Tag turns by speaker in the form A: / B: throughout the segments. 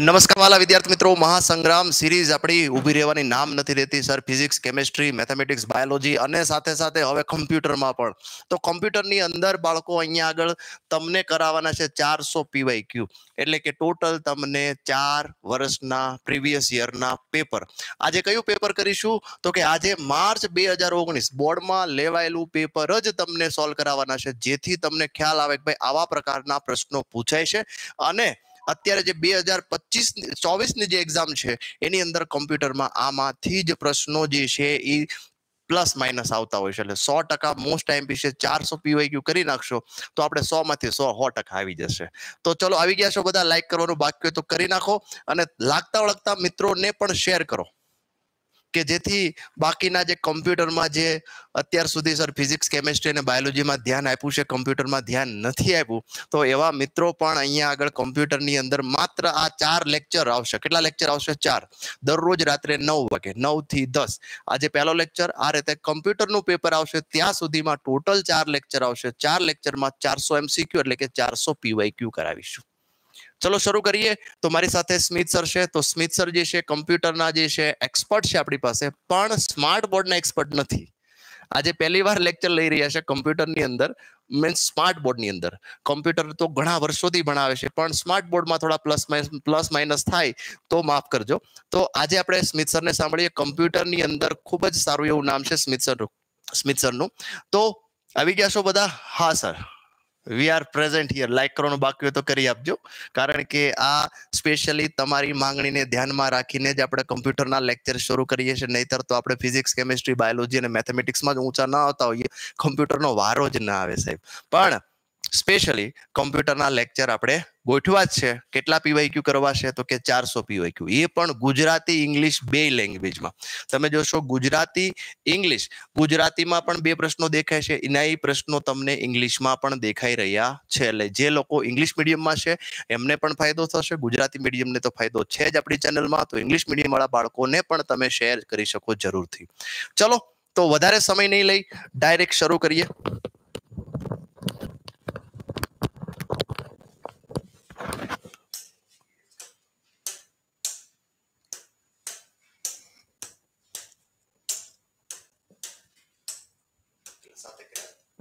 A: નમસ્કાર વાલા વિદ્યાર્થી મિત્રો મહાસંગ્રામ સિરીઝ આપણી ઊભી રહેવાની નામ નથી રહેતી sir physics chemistry mathematics biology અને સાથે સાથે હવે કમ્પ્યુટરમાં પણ તો કમ્પ્યુટરની અંદર બાળકો અહીંયા આગળ તમને કરાવવાના છે ચારસો પીવાય ક્યુ એટલે કે ટોટલ તમને ચાર વર્ષના પ્રીવિયસ યરના પેપર આજે કયું પેપર કરીશું તો કે આજે માર્ચ બે હજાર ઓગણીસ બોર્ડમાં લેવાયેલું પેપર જ તમને સોલ્વ કરાવવાના છે જેથી તમને ખ્યાલ આવે કે ભાઈ આવા પ્રકારના પ્રશ્નો પૂછાય છે અને અત્યારે જે બે હજાર પચીસ ચોવીસની જે એક્ઝામ છે એની અંદર કોમ્પ્યુટરમાં આમાંથી જ પ્રશ્નો જે છે એ પ્લસ માઇનસ આવતા હોય છે એટલે સો ટકા મોસ્ટ ટાઈમ પીશે ચારસો પીવાયક્યુ કરી નાખશો તો આપણે સો માંથી સો સો ટકા આવી જશે તો ચલો આવી ગયા છો બધા લાઇક કરવાનું બાકી હોય તો કરી નાખો અને લાગતા વળગતા મિત્રોને પણ શેર કરો કે જેથી બાકીના જે કમ્પ્યુટરમાં જે અત્યાર સુધી સર ફિઝિક્સ કેમેસ્ટ્રી અને બાયોલોજીમાં ધ્યાન આપ્યું છે કમ્પ્યુટરમાં ધ્યાન નથી આપ્યું તો એવા મિત્રો પણ અહીંયા આગળ કમ્પ્યુટરની અંદર માત્ર આ ચાર લેક્ચર આવશે કેટલા લેક્ચર આવશે ચાર દરરોજ રાત્રે નવ વાગે નવથી દસ આજે પહેલો લેક્ચર આ રીતે કમ્પ્યુટરનું પેપર આવશે ત્યાં સુધીમાં ટોટલ ચાર લેક્ચર આવશે ચાર લેક્ચરમાં ચારસો એમસીક્યુ એટલે કે ચારસો પીવાય કરાવીશું ચલો શરૂ કરીએ તો મારી સાથે સ્મિત સર છે તો સ્મિત સર જે છે કમ્પ્યુટરના જે છે એક્સપર્ટ છે આપણી પાસે પણ સ્માર્ટ બોર્ડના એક્સપર્ટ નથી આજે પહેલી વાર લેક્ચર લઈ રહ્યા છે કમ્પ્યુટરની અંદર મીન્સ સ્માર્ટ બોર્ડની અંદર કમ્પ્યુટર તો ઘણા વર્ષોથી ભણાવે છે પણ સ્માર્ટ બોર્ડમાં થોડા પ્લસ પ્લસ માઇનસ થાય તો માફ કરજો તો આજે આપણે સ્મિત સરને સાંભળીએ કમ્પ્યુટરની અંદર ખૂબ જ સારું એવું નામ છે સ્મિત સરનું સ્મિત સરનું તો આવી ગયા છો બધા હા sir we are present here like કરવાનું બાકી હોય તો કરી આપજો કારણ કે આ સ્પેશિયલી તમારી માંગણીને ધ્યાનમાં રાખીને જ આપણે કમ્પ્યુટરના લેક્ચર શરૂ કરીએ છીએ નહીતર તો આપણે ફિઝિક્સ કેમેસ્ટ્રી બાયોલોજી અને મેથેમેટિક્સમાં જ ઊંચા ન આવતા હોઈએ કમ્પ્યુટરનો વારો જ ના આવે સાહેબ પણ સ્પેશિયલી કોમ્પ્યુટરના લેક્ચર આપણે ગોઠવા જ છે કેટલા પીવાયક્યુ કરવા છે તો કે ચારસો પીવાયક્યુ એ પણ ગુજરાતી ઇંગ્લિશ બે લેંગ્વેજમાં તમે જોશો ગુજરાતી ઇંગ્લિશ ગુજરાતીમાં પણ બે પ્રશ્નો દેખાય છે એના એ પ્રશ્નો તમને ઇંગ્લિશમાં પણ દેખાઈ રહ્યા છે એટલે જે લોકો ઇંગ્લિશ મીડિયમમાં છે એમને પણ ફાયદો થશે ગુજરાતી મીડિયમને તો ફાયદો છે જ આપણી ચેનલમાં તો ઇંગ્લિશ મીડિયમવાળા બાળકોને પણ તમે શેર કરી શકો જરૂરથી ચલો તો વધારે સમય નહીં લઈ ડાયરેક્ટ શરૂ કરીએ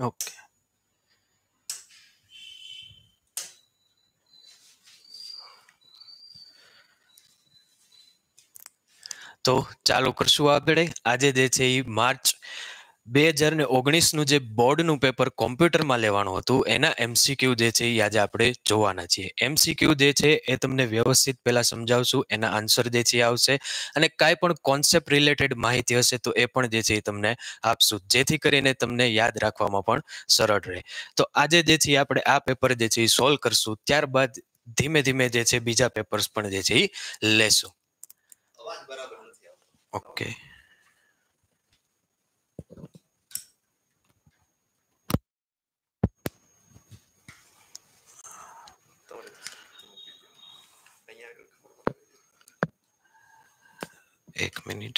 A: ઓકે
B: તો ચાલુ કરશું આગળ આજે જે છે એ માર્ચ બે હજાર ને ઓગણીસનું જે બોર્ડનું પેપર કોમ્પ્યુટરમાં લેવાનું હતું એના એમસીક્યુ જે છે એ આજે આપણે જોવાના છીએ એમસીક્યુ જે છે એ તમને વ્યવસ્થિત પહેલા સમજાવશું એના આન્સર જે છે આવશે અને કાંઈ પણ કોન્સેપ્ટ રિલેટેડ માહિતી હશે તો એ પણ જે છે એ તમને આપશું જેથી કરીને તમને યાદ રાખવામાં પણ સરળ રહે તો આજે જે છે આપણે આ પેપર જે છે એ સોલ્વ કરશું ત્યારબાદ ધીમે ધીમે જે છે બીજા પેપર્સ પણ જે છે એ લેશું ઓકે 1 मिनट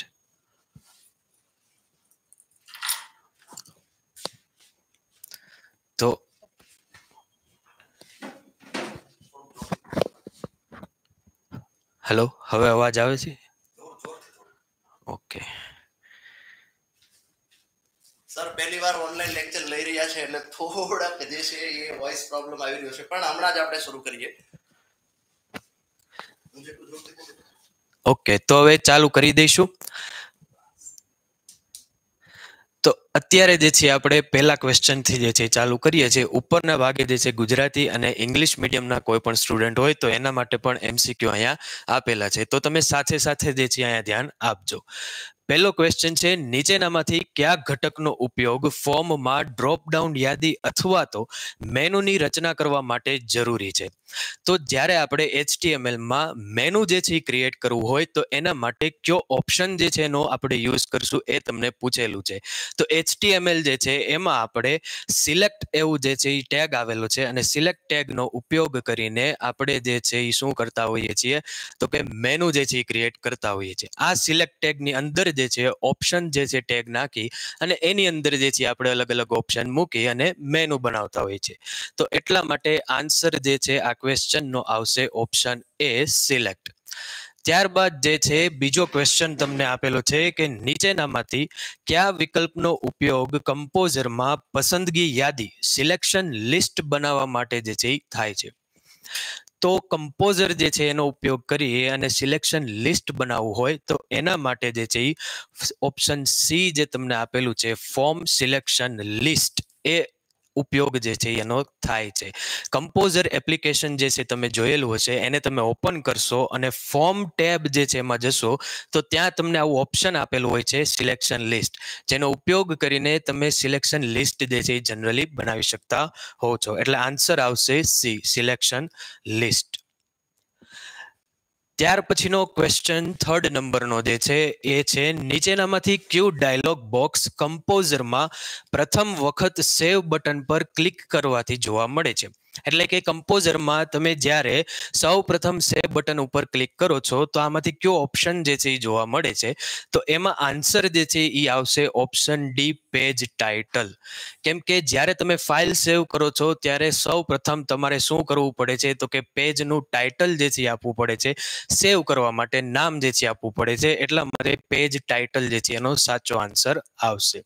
B: तो हेलो હવે आवाज આવે છે ઓકે
A: સર પહેલી વાર ઓનલાઈન લેક્ચર લઈ રહ્યા છે એટલે થોડા કજે છે એ વોઈસ પ્રોબ્લેમ આવી રહ્યો છે પણ આમણા જ આપણે શરૂ કરીએ
B: ઓકે તો હવે ચાલુ કરી દઈશું તો અત્યારે જે છે આપણે પહેલા ક્વેશ્ચનથી જે છે ચાલુ કરીએ છીએ ઉપરના ભાગે જે છે ગુજરાતી અને ઇંગ્લિશ મીડિયમના કોઈ પણ સ્ટુડન્ટ હોય તો એના માટે પણ એમસીક્યુ અહીંયા આપેલા છે તો તમે સાથે સાથે જે છે અહીંયા ધ્યાન આપજો પહેલો ક્વેશ્ચન છે નીચેનામાંથી કયા ઘટકનો ઉપયોગ ફોર્મમાં ડ્રોપ ડાઉન યાદી અથવા તો મેનુની રચના કરવા માટે જરૂરી છે તો જ્યારે આપણે એચટીએમએલમાં મેનુ જે છે ક્રિએટ કરવું હોય તો એના માટે કયો ઓપ્શન જે છે એનો આપણે યુઝ કરશું એ તમને પૂછેલું છે તો એચટીએમએલ જે છે એમાં આપણે સિલેક્ટ એવું જે છે એ ટેગ આવેલો છે અને સિલેક્ટ ટેગનો ઉપયોગ કરીને આપણે જે છે એ શું કરતા હોઈએ છીએ તો કે મેનુ જે છે એ ક્રિએટ કરતા હોઈએ છીએ આ સિલેક્ટ ટેગની અંદર જે જે છે ઓપ્શન જે છે ટેગ નાખી અને એની અંદર જે છે આપણે અલગ અલગ ઓપ્શન મૂકી અને મેનુ બનાવતા હોય છે તો એટલા માટે આન્સર જે છે આ ક્વેશ્ચનનો આવશે ઓપ્શન એ સિલેક્ટ ત્યારબાદ જે છે બીજો ક્વેશ્ચન તમને આપેલો છે કે નીચેનામાંથી કયા વિકલ્પનો ઉપયોગ કમ્પોઝરમાં પસંદગી યાદી સિલેક્શન લિસ્ટ બનાવવા માટે જે છે થાય છે તો કમ્પોઝર જે છે એનો ઉપયોગ કરીએ અને સિલેક્શન લિસ્ટ બનાવવું હોય તો એના માટે જે છે એ ઓપ્શન સી જે તમને આપેલું છે ફોર્મ સિલેક્શન લિસ્ટ એ ઉપયોગ જે છે એનો થાય છે કમ્પોઝર એપ્લિકેશન જે છે તમે જોયેલું હશે એને તમે ઓપન કરશો અને ફોર્મ ટેબ જે છે એમાં જશો તો ત્યાં તમને આવું ઓપ્શન આપેલું હોય છે સિલેક્શન લિસ્ટ જેનો ઉપયોગ કરીને તમે સિલેક્શન લિસ્ટ જે છે એ જનરલી બનાવી શકતા હોવ છો એટલે આન્સર આવશે સી સિલેક્શન લિસ્ટ ત્યાર પછીનો ક્વેશ્ચન થર્ડ નંબરનો જે છે એ છે નીચેનામાંથી ક્યુ ડાયલોગ બોક્સ કમ્પોઝરમાં પ્રથમ વખત સેવ બટન પર ક્લિક કરવાથી જોવા મળે છે એટલે કે કમ્પોઝરમાં તમે જ્યારે સૌ પ્રથમ સેવ બટન ઉપર ક્લિક કરો છો તો આમાંથી કયો ઓપ્શન જે છે એ જોવા મળે છે તો એમાં આન્સર જે છે એ આવશે ઓપ્શન ડી પેજ ટાઇટલ કેમ કે જ્યારે તમે ફાઇલ સેવ કરો છો ત્યારે સૌ પ્રથમ તમારે શું કરવું પડે છે તો કે પેજનું ટાઇટલ જે છે આપવું પડે છે સેવ કરવા માટે નામ જે છે આપવું પડે છે એટલા માટે પેજ ટાઇટલ જે છે એનો સાચો આન્સર આવશે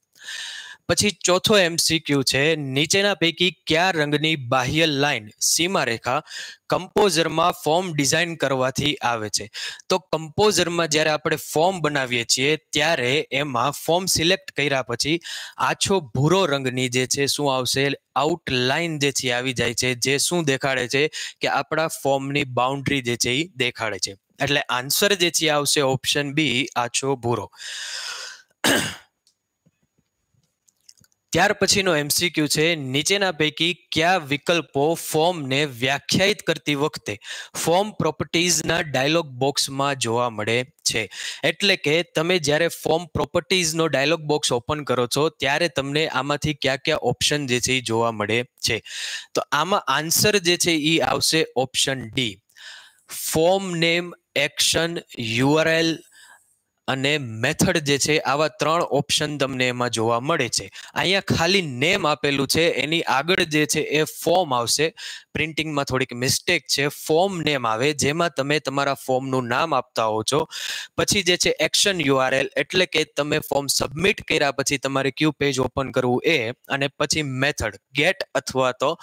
B: પછી ચોથો એમસીક્યુ છે નીચેના પૈકી કયા રંગની બાહ્ય લાઇન સીમારેખા કમ્પોઝરમાં ફોર્મ ડિઝાઇન કરવાથી આવે છે તો કમ્પોઝરમાં જ્યારે આપણે ફોર્મ બનાવીએ છીએ ત્યારે એમાં ફોર્મ સિલેક્ટ કર્યા પછી આછો ભૂરો રંગની જે છે શું આવશે આઉટલાઇન જે છે આવી જાય છે જે શું દેખાડે છે કે આપણા ફોર્મની બાઉન્ડ્રી જે છે એ દેખાડે છે એટલે આન્સર જે છે આવશે ઓપ્શન બી આછો ભૂરો ત્યાર પછીનો એમસીક્યુ છે નીચેના પૈકી કયા વિકલ્પો ફોર્મને વ્યાખ્યાયિત કરતી વખતે ફોર્મ પ્રોપર્ટીઝના ડાયલોગ બોક્સમાં જોવા મળે છે એટલે કે તમે જ્યારે ફોર્મ પ્રોપર્ટીઝનો ડાયલોગ બોક્સ ઓપન કરો છો ત્યારે તમને આમાંથી કયા કયા ઓપ્શન જે છે એ જોવા મળે છે તો આમાં આન્સર જે છે એ આવશે option D form name action URL અને મેથડ જે છે આવા ત્રણ ઓપ્શન તમને એમાં જોવા મળે છે અહીંયા ખાલી નેમ આપેલું છે એની આગળ જે છે એ ફોર્મ આવશે પ્રિન્ટિંગમાં થોડીક મિસ્ટેક છે ફોર્મ નેમ આવે જેમાં તમે તમારા ફોર્મનું નામ આપતા હો છો પછી જે છે એક્શન યુઆરએલ એટલે કે તમે ફોર્મ સબમિટ કર્યા પછી તમારે ક્યુ પેજ ઓપન કરવું એ અને પછી મેથડ ગેટ અથવા તો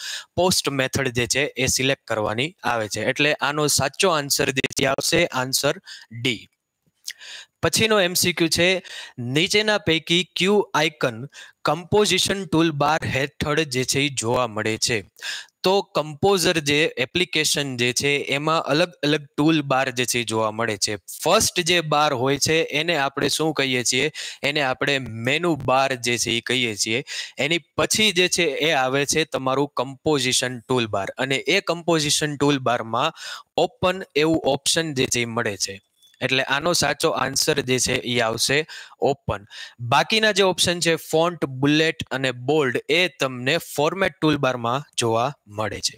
B: પોસ્ટ મેથડ જે છે એ સિલેક્ટ કરવાની આવે છે એટલે આનો સાચો આન્સર જે આવશે આન્સર ડી પછીનો એમસીક્યુ છે નીચેના પૈકી ક્યુ આઇકન કમ્પોઝિશન ટૂલ બાર હેઠળ જે છે એ જોવા મળે છે તો કમ્પોઝર જે એપ્લિકેશન જે છે એમાં અલગ અલગ ટૂલ બાર જે છે જોવા મળે છે ફર્સ્ટ જે બાર હોય છે એને આપણે શું કહીએ છીએ એને આપણે મેનુ બાર જે છે એ કહીએ છીએ એની પછી જે છે એ આવે છે તમારું કમ્પોઝિશન ટૂલ બાર અને એ કમ્પોઝિશન ટૂલ બારમાં ઓપન એવું ઓપ્શન જે છે એ મળે છે એટલે આનો સાચો આન્સર જે છે એ આવશે ઓપન બાકીના જે ઓપ્શન છે ફોન્ટ બુલેટ અને બોલ્ડ એ તમને ફોર્મેટ ટૂલબારમાં જોવા મળે છે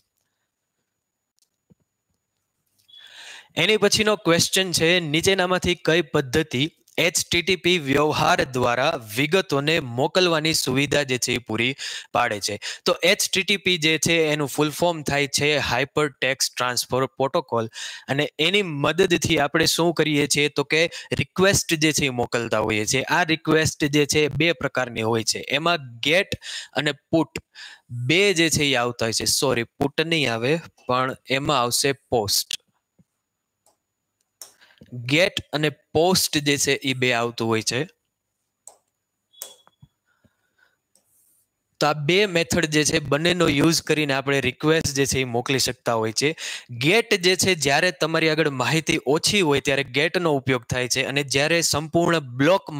B: એની પછીનો ક્વેશ્ચન છે નીચેનામાંથી કઈ પદ્ધતિ એચટીટીપી વ્યવહાર દ્વારા વિગતોને મોકલવાની સુવિધા જે છે એ પૂરી પાડે છે તો એચટીટીપી જે છે એનું ફૂલ ફોર્મ થાય છે હાઇપર ટેક્સ ટ્રાન્સફર પ્રોટોકોલ અને એની મદદથી આપણે શું કરીએ છીએ તો કે રિક્વેસ્ટ જે છે એ મોકલતા હોઈએ છીએ આ રિક્વેસ્ટ જે છે બે પ્રકારની હોય છે એમાં ગેટ અને પુટ બે જે છે એ આવતા હોય છે સોરી પુટ નહીં આવે પણ એમાં આવશે પોસ્ટ ગેટ અને પોસ્ટ જે છે એ બે આવતું હોય છે તો આ બે મેથડ જે છે બંનેનો યુઝ કરીને આપણે રિક્વેસ્ટ જે છે એ મોકલી શકતા હોય છે ગેટ જે છે જ્યારે તમારી આગળ માહિતી ઓછી હોય ત્યારે ગેટનો ઉપયોગ થાય છે અને જ્યારે સંપૂર્ણ બ્લોક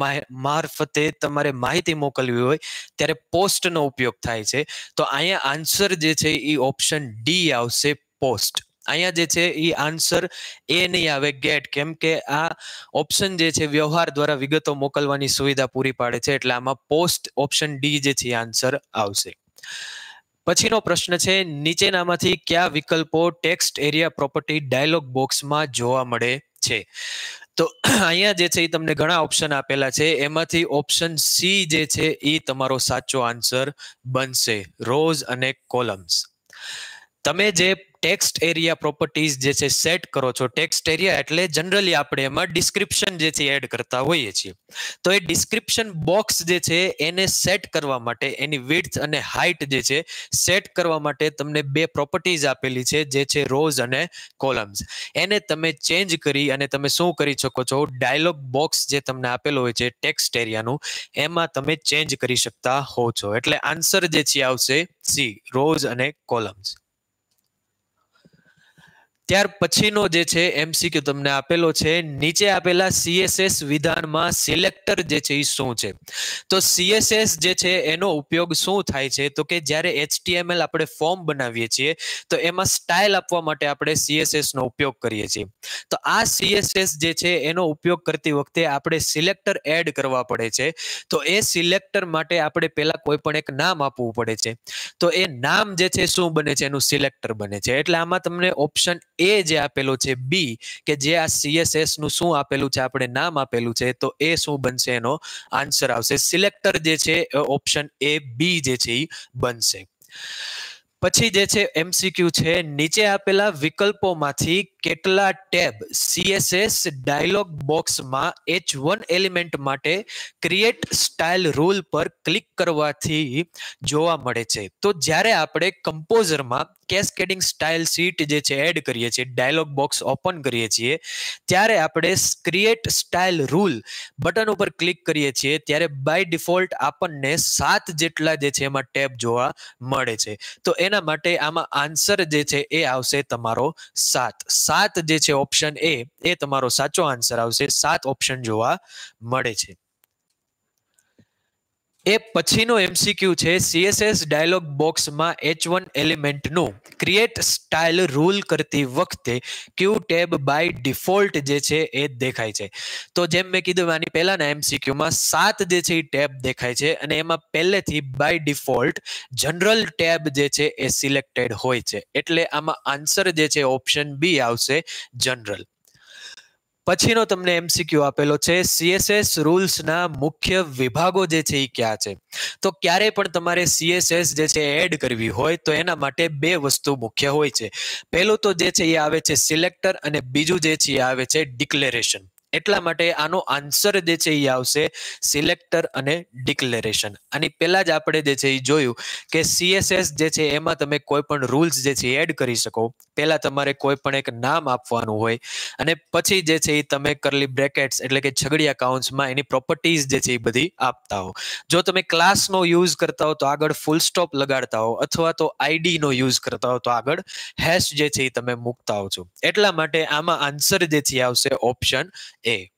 B: મારફતે તમારે માહિતી મોકલવી હોય ત્યારે પોસ્ટનો ઉપયોગ થાય છે તો અહીંયા આન્સર જે છે એ ઓપ્શન ડી આવશે પોસ્ટ અહીંયા જે છે એ આન્સર એ નહીં આવે ગેટ કેમ કે આ ઓપ્શન જે છે વ્યવહાર દ્વારા વિગતો મોકલવાની સુવિધા પૂરી પાડે છે એટલે આમાં પોસ્ટ ઓપ્શન ડી જે છે આન્સર આવશે પછીનો પ્રશ્ન છે નીચેનામાંથી કયા વિકલ્પો ટેક્સ્ટ એરિયા પ્રોપર્ટી ડાયલોગ બોક્સમાં જોવા મળે છે તો અહીંયા જે છે એ તમને ઘણા ઓપ્શન આપેલા છે એમાંથી ઓપ્શન સી જે છે એ તમારો સાચો આન્સર બનશે રોઝ અને કોલમ્સ તમે જે ટેક્સ્ટ એરિયા પ્રોપર્ટીઝ જે છે સેટ કરો છો ટેક્સ્ટ એરિયા એટલે જનરલી આપણે એમાં ડિસ્ક્રિપ્શન જે છે એડ કરતા હોઈએ છીએ તો એ ડિસ્ક્રિપ્શન બોક્સ જે છે એને સેટ કરવા માટે એની વિડ્થ અને હાઇટ જે છે સેટ કરવા માટે તમને બે પ્રોપર્ટીઝ આપેલી છે જે છે રોઝ અને કોલમ્સ એને તમે ચેન્જ કરી અને તમે શું કરી શકો છો ડાયલોગ બોક્સ જે તમને આપેલો હોય છે ટેક્સ્ટ એરિયાનું એમાં તમે ચેન્જ કરી શકતા હો છો એટલે આન્સર જે છે આવશે સી રોઝ અને કોલમ્સ ત્યાર પછીનો જે છે એમસીક્યુ તમને આપેલો છે નીચે આપેલા સીએસએસ વિધાનમાં સિલેક્ટર જે છે એ શું છે તો સીએસએસ જે છે એનો ઉપયોગ શું થાય છે તો કે જ્યારે એચટીએમએલ આપણે ફોર્મ બનાવીએ છીએ તો એમાં સ્ટાઇલ આપવા માટે આપણે સીએસએસ નો ઉપયોગ કરીએ છીએ તો આ સીએસએસ જે છે એનો ઉપયોગ કરતી વખતે આપણે સિલેક્ટર એડ કરવા પડે છે તો એ સિલેક્ટર માટે આપણે પહેલા કોઈ પણ એક નામ આપવું પડે છે તો એ નામ જે છે શું બને છે એનું સિલેક્ટર બને છે એટલે આમાં તમને ઓપ્શન એ જે આપેલો છે બી કે જે આ સીએસએસ નું શું આપેલું છે આપણે નામ આપેલું છે તો એ શું બનશે એનો આન્સર આવશે સિલેક્ટર જે છે ઓપ્શન એ બી જે છે એ બનશે પછી જે છે એમસીક્યુ છે નીચે આપેલા વિકલ્પોમાંથી કેટલા ટેબ સીએસએસ ડાયલોગ બોક્સમાં એચ વન એલિમેન્ટ માટે ક્રિએટ સ્ટાઇલ રૂલ પર ક્લિક કરવાથી જોવા મળે છે તો જ્યારે આપણે કમ્પોઝરમાં કેસ્કેડિંગ સ્ટાઇલ શીટ જે છે એડ કરીએ છીએ ડાયલોગ બોક્સ ઓપન કરીએ છીએ ત્યારે આપણે ક્રિએટ સ્ટાઇલ રૂલ બટન ઉપર ક્લિક કરીએ છીએ ત્યારે બાય ડિફોલ્ટ આપણને સાત જેટલા જે છે એમાં ટેબ જોવા મળે છે તો એના માટે આમાં આન્સર જે છે એ આવશે તમારો સાત સાત જે છે ઓપ્શન એ એ તમારો સાચો આન્સર આવશે સાત ઓપ્શન જોવા મળે છે એ પછીનો એમસીક્યુ છે સીએસએસ ડાયલોગ બોક્સમાં એચ વન એલિમેન્ટનું ક્રિએટ સ્ટાઇલ રૂલ કરતી વખતે ક્યુ ટેબ બાય ડિફોલ્ટ જે છે એ દેખાય છે તો જેમ મેં કીધું આની પહેલાંના એમસીક્યુમાં સાત જે છે એ ટેબ દેખાય છે અને એમાં પહેલેથી બાય ડિફોલ્ટ જનરલ ટેબ જે છે એ સિલેક્ટેડ હોય છે એટલે આમાં આન્સર જે છે ઓપ્શન બી આવશે જનરલ પછીનો તમને એમસીક્યુ આપેલો છે સીએસએસ રૂલ્સના મુખ્ય વિભાગો જે છે એ ક્યાં છે તો ક્યારે પણ તમારે સીએસએસ જે છે એડ કરવી હોય તો એના માટે બે વસ્તુ મુખ્ય હોય છે પહેલું તો જે છે એ આવે છે સિલેક્ટર અને બીજું જે છે એ આવે છે ડિક્લેરેશન એટલા માટે આનો આન્સર જે છે એ આવશે સિલેક્ટર અને ડિક્લેરેશન આની પહેલા જ આપણે જે છે એ જોયું કે સીએસએસ જે છે એમાં તમે કોઈ પણ રૂલ્સ જે છે એડ કરી શકો પહેલા તમારે કોઈ પણ એક નામ આપવાનું હોય અને પછી જે છે એ તમે કરલી બ્રેકેટ્સ એટલે કે છગડીયા કાઉન્ટ્સમાં એની પ્રોપર્ટીઝ જે છે એ બધી આપતા હો જો તમે ક્લાસનો યુઝ કરતા હો તો આગળ ફૂલ સ્ટોપ લગાડતા હો અથવા તો આઈડીનો યુઝ કરતા હો તો આગળ હેશ જે છે એ તમે મૂકતા હો છો એટલા માટે આમાં આન્સર જે છે આવશે ઓપ્શન A eh,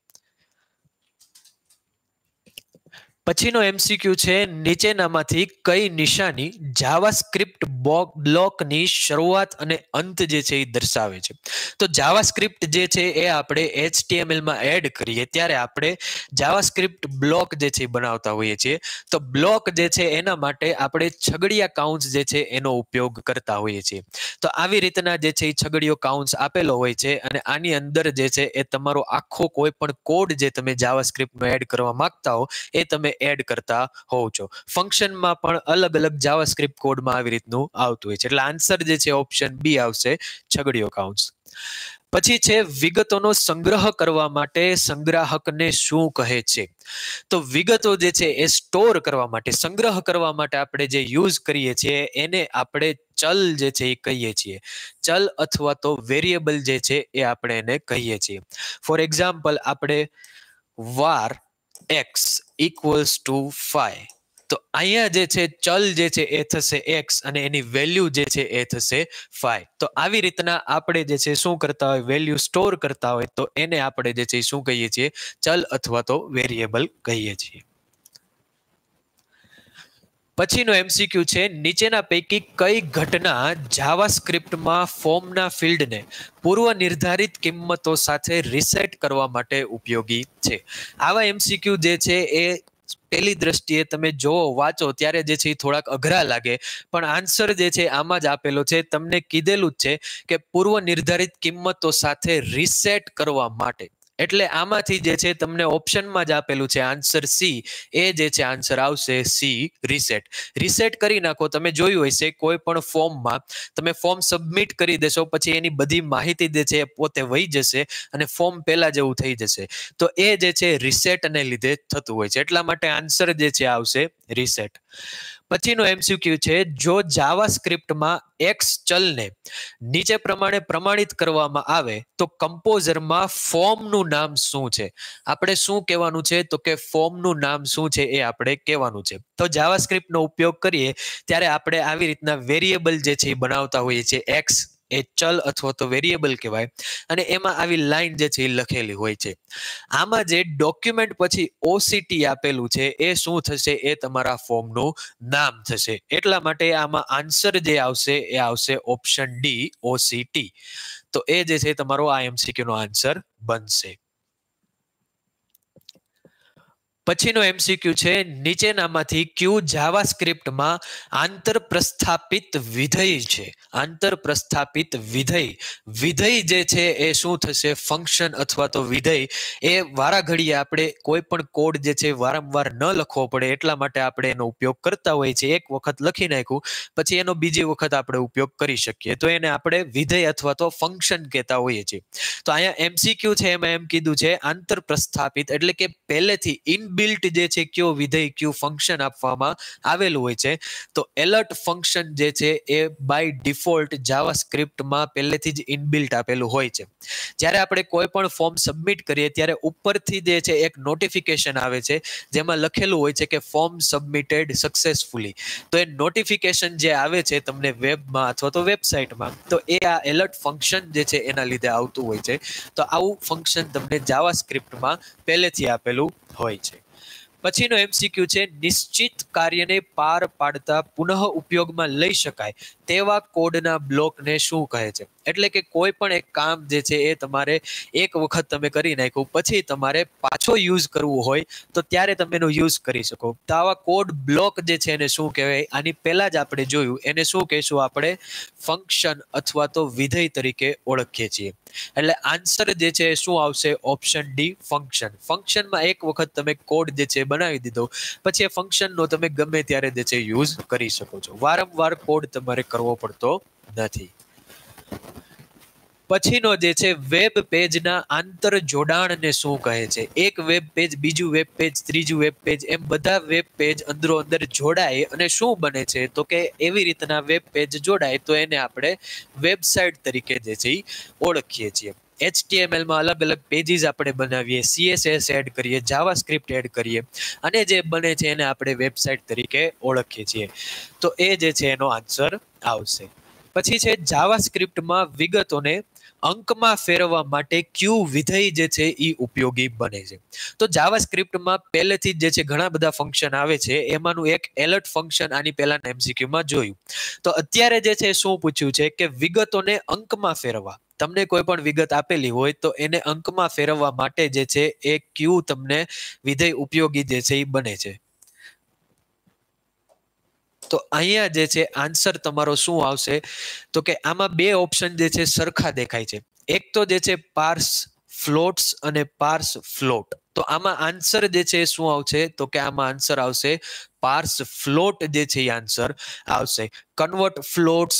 B: પછીનો એમસીક્યુ છે નીચેનામાંથી કઈ નિશાની જાવાસ્ક્રિપ્ટ બ્લોકની શરૂઆત અને અંત જે છે એ દર્શાવે છે તો જાવાસ્ક્રિપ્ટ જે છે એ આપણે HTML માં એડ કરીએ ત્યારે આપણે જાવાસ્ક્રિપ્ટ બ્લોક જે છે બનાવતા હોઈએ છીએ તો બ્લોક જે છે એના માટે આપણે છગડિયા કાઉન્સ જે છે એનો ઉપયોગ કરતા હોઈએ છીએ તો આવી રીતના જે છે એ છગડીયો કાઉન્સ આપેલો હોય છે અને આની અંદર જે છે એ તમારો આખો કોઈ પણ કોડ જે તમે જાવાસ્ક્રિપ્ટમાં એડ કરવા માંગતા હો એ તમે એડ કરતા હોવ છો ફંક્શનમાં પણ અલગ અલગ જાવાસ્ક્રિપ્ટ કોડમાં આવી રીતનું આવતું હોય છે એટલે આન્સર જે છે ઓપ્શન બી આવશે છગડીઓ કાઉન્ટ્સ પછી છે વિગતોનો સંગ્રહ કરવા માટે સંગ્રાહકને શું કહે છે તો વિગતો જે છે એ સ્ટોર કરવા માટે સંગ્રહ કરવા માટે આપણે જે યુઝ કરીએ છીએ એને આપણે ચલ જે છે એ કહીએ છીએ ચલ અથવા તો વેરિયેબલ જે છે એ આપણે એને કહીએ છીએ ફોર એક્ઝામ્પલ આપણે વાર એક્સ ઇક્વલ્સ ટુ ફાઈવ તો અહીંયા જે છે ચલ જે છે એ થશે એક્સ અને એની વેલ્યુ જે છે એ થશે ફાઈ તો આવી રીતના આપણે જે છે શું કરતા હોય વેલ્યુ સ્ટોર કરતા હોય તો એને આપણે જે છે શું કહીએ છીએ ચલ અથવા તો વેરિયેબલ કહીએ છીએ પછીનો એમસીક્યુ છે નીચેના પૈકી કઈ ઘટના જાવા સ્ક્રિપ્ટમાં ફોર્મના ફિલ્ડને પૂર્વ નિર્ધારિત કિંમતો સાથે રિસેટ કરવા માટે ઉપયોગી છે આવા એમસીક્યુ જે છે એ પહેલી દ્રષ્ટિએ તમે જોવો વાંચો ત્યારે જે છે એ થોડાક અઘરા લાગે પણ આન્સર જે છે આમાં જ આપેલો છે તમને કીધેલું જ છે કે પૂર્વ નિર્ધારિત કિંમતો સાથે રિસેટ કરવા માટે એટલે આમાંથી જે છે તમને ઓપ્શનમાં જ આપેલું છે આન્સર સી એ જે છે આન્સર આવશે સી રીસેટ રીસેટ કરી નાખો તમે જોયું હશે કોઈ પણ ફોર્મમાં તમે ફોર્મ સબમિટ કરી દેશો પછી એની બધી માહિતી જે છે એ પોતે વહી જશે અને ફોર્મ પહેલા જેવું થઈ જશે તો એ જે છે રીસેટને લીધે થતું હોય છે એટલા માટે આન્સર જે છે આવશે રીસેટ પછીનું એમસીક્યુ છે જો જાવા સ્ક્રિપ્ટમાં એક્સ ચલને નીચે પ્રમાણે પ્રમાણિત કરવામાં આવે તો કમ્પોઝરમાં ફોર્મનું નામ શું છે આપણે શું કહેવાનું છે તો કે ફોર્મનું નામ શું છે એ આપણે કહેવાનું છે તો જાવા સ્ક્રિપ્ટનો ઉપયોગ કરીએ ત્યારે આપણે આવી રીતના વેરિયેબલ જે છે એ બનાવતા હોઈએ છીએ એક્સ એ ચલ અથવા તો વેરિયેબલ કહેવાય અને એમાં આવી લાઇન જે છે એ લખેલી હોય છે આમાં જે ડોક્યુમેન્ટ પછી ઓસીટી આપેલું છે એ શું થશે એ તમારા ફોર્મનું નામ થશે એટલા માટે આમાં આન્સર જે આવશે એ આવશે ઓપ્શન ડી ઓસીટી તો એ જે છે તમારો આ એમસીક્યુ નો આન્સર બનશે પછીનો એમસીક્યુ છે નીચેનામાંથી ક્યુ જાવા સ્ક્રિપ્ટમાં આંતર પ્રસ્થાપિત વિધેય છે આંતર પ્રસ્થાપિત વિધેય વિધેય જે છે એ શું થશે ફંક્શન અથવા તો વિધેય એ વારાઘડીએ આપણે કોઈ પણ કોડ જે છે વારંવાર ન લખવો પડે એટલા માટે આપણે એનો ઉપયોગ કરતા હોઈએ છીએ એક વખત લખી નાખ્યું પછી એનો બીજી વખત આપણે ઉપયોગ કરી શકીએ તો એને આપણે વિધેય અથવા તો ફંક્શન કહેતા હોઈએ છીએ તો અહીંયા એમસીક્યુ છે એમાં એમ કીધું છે આંતર પ્રસ્થાપિત એટલે કે પહેલેથી ઇન ઇનબિલ્ટ જે છે કયો વિધેય કયું ફંક્શન આપવામાં આવેલું હોય છે તો એલર્ટ ફંક્શન જે છે એ બાય ડિફોલ્ટ જાવા સ્ક્રિપ્ટમાં પહેલેથી જ ઇનબિલ્ટ આપેલું હોય છે જ્યારે આપણે કોઈ પણ ફોર્મ સબમિટ કરીએ ત્યારે ઉપરથી જે છે એક નોટિફિકેશન આવે છે જેમાં લખેલું હોય છે કે ફોર્મ સબમિટેડ સક્સેસફુલી તો એ નોટિફિકેશન જે આવે છે તમને વેબમાં અથવા તો વેબસાઇટમાં તો એ આ એલર્ટ ફંક્શન જે છે એના લીધે આવતું હોય છે તો આવું ફંક્શન તમને જાવા સ્ક્રિપ્ટમાં પહેલેથી આપેલું હોય છે પછીનો એમસીક્યુ છે નિશ્ચિત કાર્યને પાર પાડતા પુનઃ ઉપયોગમાં લઈ શકાય તેવા કોડના બ્લોકને શું કહે છે એટલે કે કોઈ પણ એક કામ જે છે એ તમારે એક વખત તમે કરી નાખ્યું પછી તમારે પાછો યુઝ કરવું હોય તો ત્યારે તમે એનો યુઝ કરી શકો તો આવા કોડ બ્લોક જે છે એને શું કહેવાય આની પહેલાં જ આપણે જોયું એને શું કહેશું આપણે ફંક્શન અથવા તો વિધેય તરીકે ઓળખીએ છીએ એટલે આન્સર જે છે શું આવશે ઓપ્શન ડી ફંક્શન ફંક્શનમાં એક વખત તમે કોડ જે છે બનાવી દીધો પછી એ ફંક્શનનો તમે ગમે ત્યારે જે છે યુઝ કરી શકો છો વારંવાર કોડ તમારે કરવો પડતો નથી પછીનો જે છે વેબ પેજના આંતર જોડાણને શું કહે છે એક વેબ પેજ બીજું વેબ પેજ ત્રીજું વેબ પેજ એમ બધા વેબ પેજ અંદરો અંદર જોડાય અને શું બને છે તો કે એવી રીતના વેબ પેજ જોડાય તો એને આપણે વેબસાઇટ તરીકે જે છે ઓળખીએ છીએ એચટીએમએલ માં અલગ અલગ પેજીસ આપણે બનાવીએ સીએસએસ એડ કરીએ જાવા સ્ક્રિપ્ટ એડ કરીએ અને જે બને છે એને આપણે વેબસાઇટ તરીકે ઓળખીએ છીએ તો એ જે છે એનો આન્સર આવશે પછી છે જાવા સ્ક્રિપ્ટમાં વિગતોને અંકમાં ફેરવવા માટે ક્યુ વિધેય જે છે એ ઉપયોગી બને છે તો જાવા સ્ક્રિપ્ટમાં પહેલેથી જે છે ઘણા બધા ફંક્શન આવે છે એમાંનું એક એલર્ટ ફંક્શન આની પહેલાના એમસીક્યુમાં જોયું તો અત્યારે જે છે શું પૂછ્યું છે કે વિગતોને અંકમાં ફેરવા તમને કોઈ પણ વિગત આપેલી હોય તો એને અંકમાં ફેરવવા માટે જે છે એ ક્યુ તમને વિધેય ઉપયોગી જે છે એ બને છે તો અહીંયા જે છે આન્સર તમારો શું આવશે તો કે આમાં બે ઓપ્શન જે છે સરખા દેખાય છે એક તો જે છે પાર્સ ફ્લોટ્સ અને પાર્સ ફ્લોટ તો આમાં આન્સર જે છે શું આવશે તો કે આમાં આન્સર આવશે પાર્સ ફ્લોટ જે છે એ આન્સર આવશે કન્વર્ટ ફ્લોટ્સ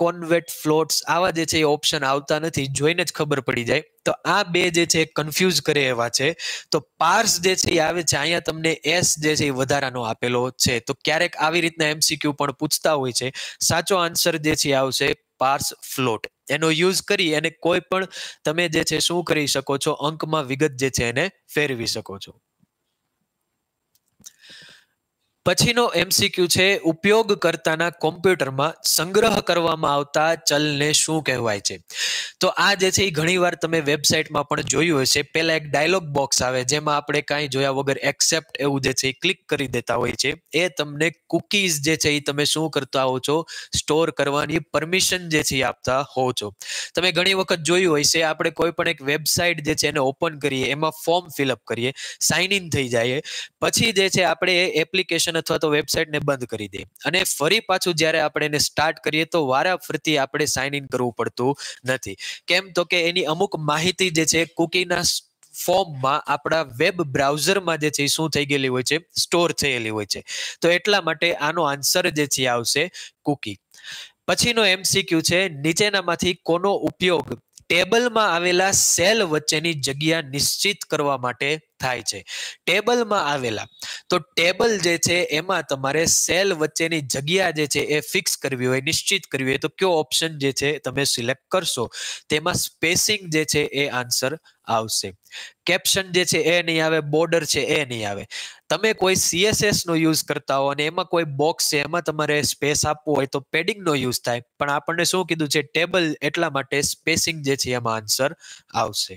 B: કોન્વેટ ફ્લોટ્સ આવા જે છે એ ઓપ્શન આવતા નથી જોઈને જ ખબર પડી જાય તો આ બે જે છે કન્ફ્યુઝ કરે એવા છે તો પાર્સ જે છે એ આવે છે અહીંયા તમને એસ જે છે એ વધારાનો આપેલો છે તો ક્યારેક આવી રીતના એમસીક્યુ પણ પૂછતા હોય છે સાચો આન્સર જે છે આવશે પાર્સ ફ્લોટ એનો યુઝ કરી અને કોઈ પણ તમે જે છે શું કરી શકો છો અંકમાં વિગત જે છે એને ફેરવી શકો છો પછીનો એમસીક્યુ છે ઉપયોગકર્તાના કોમ્પ્યુટરમાં સંગ્રહ કરવામાં આવતા ચલને શું કહેવાય છે તો આ જે છે એ ઘણીવાર તમે વેબસાઇટમાં પણ જોયું હશે પહેલા એક ડાયલોગ બોક્સ આવે જેમાં આપણે કાંઈ જોયા વગર એક્સેપ્ટ એવું જે છે એ ક્લિક કરી દેતા હોય છે એ તમને કુકીઝ જે છે એ તમે શું કરતા હો છો સ્ટોર કરવાની પરમિશન જે છે એ આપતા હો છો તમે ઘણી વખત જોયું હોય છે આપણે કોઈ પણ એક વેબસાઇટ જે છે એને ઓપન કરીએ એમાં ફોર્મ ફિલઅપ કરીએ સાઇન ઇન થઈ જઈએ પછી જે છે આપણે એપ્લિકેશન એપ્લિકેશન અથવા તો વેબસાઇટને બંધ કરી દે અને ફરી પાછું જ્યારે આપણે એને સ્ટાર્ટ કરીએ તો વારાફરતી આપણે સાઇન ઇન કરવું પડતું નથી કેમ તો કે એની અમુક માહિતી જે છે કુકીના ફોર્મમાં આપણા વેબ બ્રાઉઝરમાં જે છે એ શું થઈ ગયેલી હોય છે સ્ટોર થયેલી હોય છે તો એટલા માટે આનો આન્સર જે છે આવશે કુકી પછીનો એમસીક્યુ છે નીચેનામાંથી કોનો ઉપયોગ ટેબલમાં આવેલા સેલ વચ્ચેની જગ્યા નિશ્ચિત કરવા માટે થાય છે ટેબલમાં આવેલા તો ટેબલ જે છે એમાં તમારે સેલ વચ્ચેની જગ્યા જે છે એ ફિક્સ કરવી હોય નિશ્ચિત કરવી હોય તો કયો ઓપ્શન જે છે તમે સિલેક્ટ કરશો તેમાં સ્પેસિંગ જે છે એ આન્સર આવશે કેપ્શન જે છે એ નહીં આવે બોર્ડર છે એ નહીં આવે તમે કોઈ સીએસએસ નો યુઝ કરતા હો અને એમાં કોઈ બોક્સ છે એમાં તમારે સ્પેસ આપવો હોય તો પેડિંગ નો યુઝ થાય પણ આપણને શું કીધું છે ટેબલ એટલા માટે સ્પેસિંગ જે છે એમાં આન્સર આવશે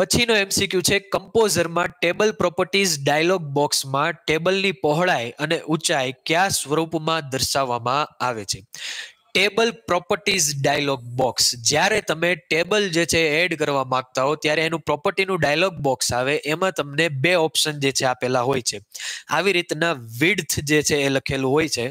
B: પછીનો એમસીક્યુ છે કમ્પોઝરમાં ટેબલ પ્રોપર્ટીઝ ડાયલોગ બોક્સમાં ટેબલની પહોળાઈ અને ઊંચાઈ કયા સ્વરૂપમાં દર્શાવવામાં આવે છે ટેબલ પ્રોપર્ટીઝ ડાયલોગ બોક્સ જ્યારે તમે ટેબલ જે છે એડ કરવા માંગતા હો ત્યારે એનું પ્રોપર્ટીનું ડાયલોગ બોક્સ આવે એમાં તમને બે ઓપ્શન જે છે આપેલા હોય છે આવી રીતના વિડથ જે છે એ લખેલું હોય છે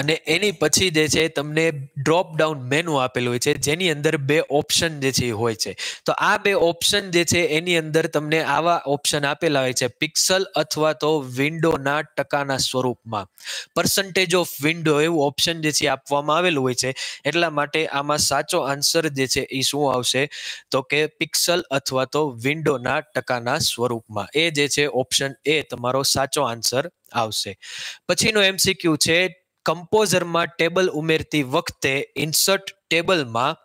B: અને એની પછી જે છે તમને ડ્રોપ ડાઉન મેનુ આપેલું હોય છે જેની અંદર બે ઓપ્શન જે છે એ હોય છે તો આ બે ઓપ્શન જે છે એની અંદર તમને આવા ઓપ્શન આપેલા હોય છે પિક્સલ અથવા તો વિન્ડોના ટકાના સ્વરૂપમાં પર્સન્ટેજ ઓફ વિન્ડો એવું ઓપ્શન જે છે આપવામાં આવેલું હોય છે એટલા માટે આમાં સાચો આન્સર જે છે એ શું આવશે તો કે પિક્સલ અથવા તો વિન્ડોના ટકાના સ્વરૂપમાં એ જે છે ઓપ્શન એ તમારો સાચો આન્સર આવશે પછીનો એમસીક્યુ છે કમ્પોઝરમાં ટેબલ ઉમેરતી વખતે ઇન્સર્ટ ટેબલમાં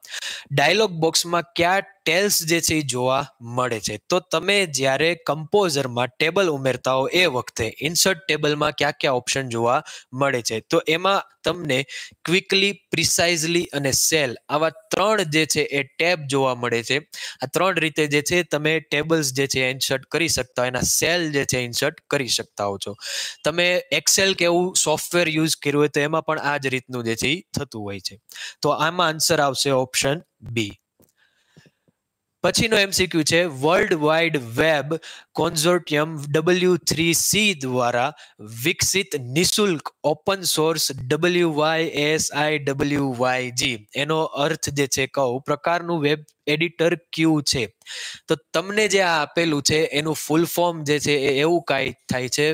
B: ડાયલોગ બોક્સમાં કયા ટેલ્સ જે છે એ જોવા મળે છે તો તમે જ્યારે કમ્પોઝરમાં ટેબલ ઉમેરતા હો એ વખતે ઇન્સર્ટ ટેબલમાં કયા કયા ઓપ્શન જોવા મળે છે તો એમાં તમને ક્વિકલી પ્રિસાઇઝલી અને સેલ આવા ત્રણ જે છે એ ટેબ જોવા મળે છે આ ત્રણ રીતે જે છે તમે ટેબલ્સ જે છે ઇન્સર્ટ કરી શકતા એના સેલ જે છે ઇન્સર્ટ કરી શકતા હો છો તમે એક્સેલ કે એવું સોફ્ટવેર યુઝ કર્યું હોય તો એમાં પણ આ જ રીતનું જે છે એ થતું હોય છે તો આમાં આન્સર આવશે ઓપ્શન બી પછીનો એમસીક્યુ છે world wide web consortium W three C દ્વારા વિકસિત નિઃશુલ્ક open source W Y S I W Y G એનો અર્થ જે છે કહું પ્રકારનું વેબ એડિટર ક્યુ છે તો તમને જે આ આપેલું છે એનું ફૂલ ફોર્મ જે છે એ એવું કાંઈ થાય છે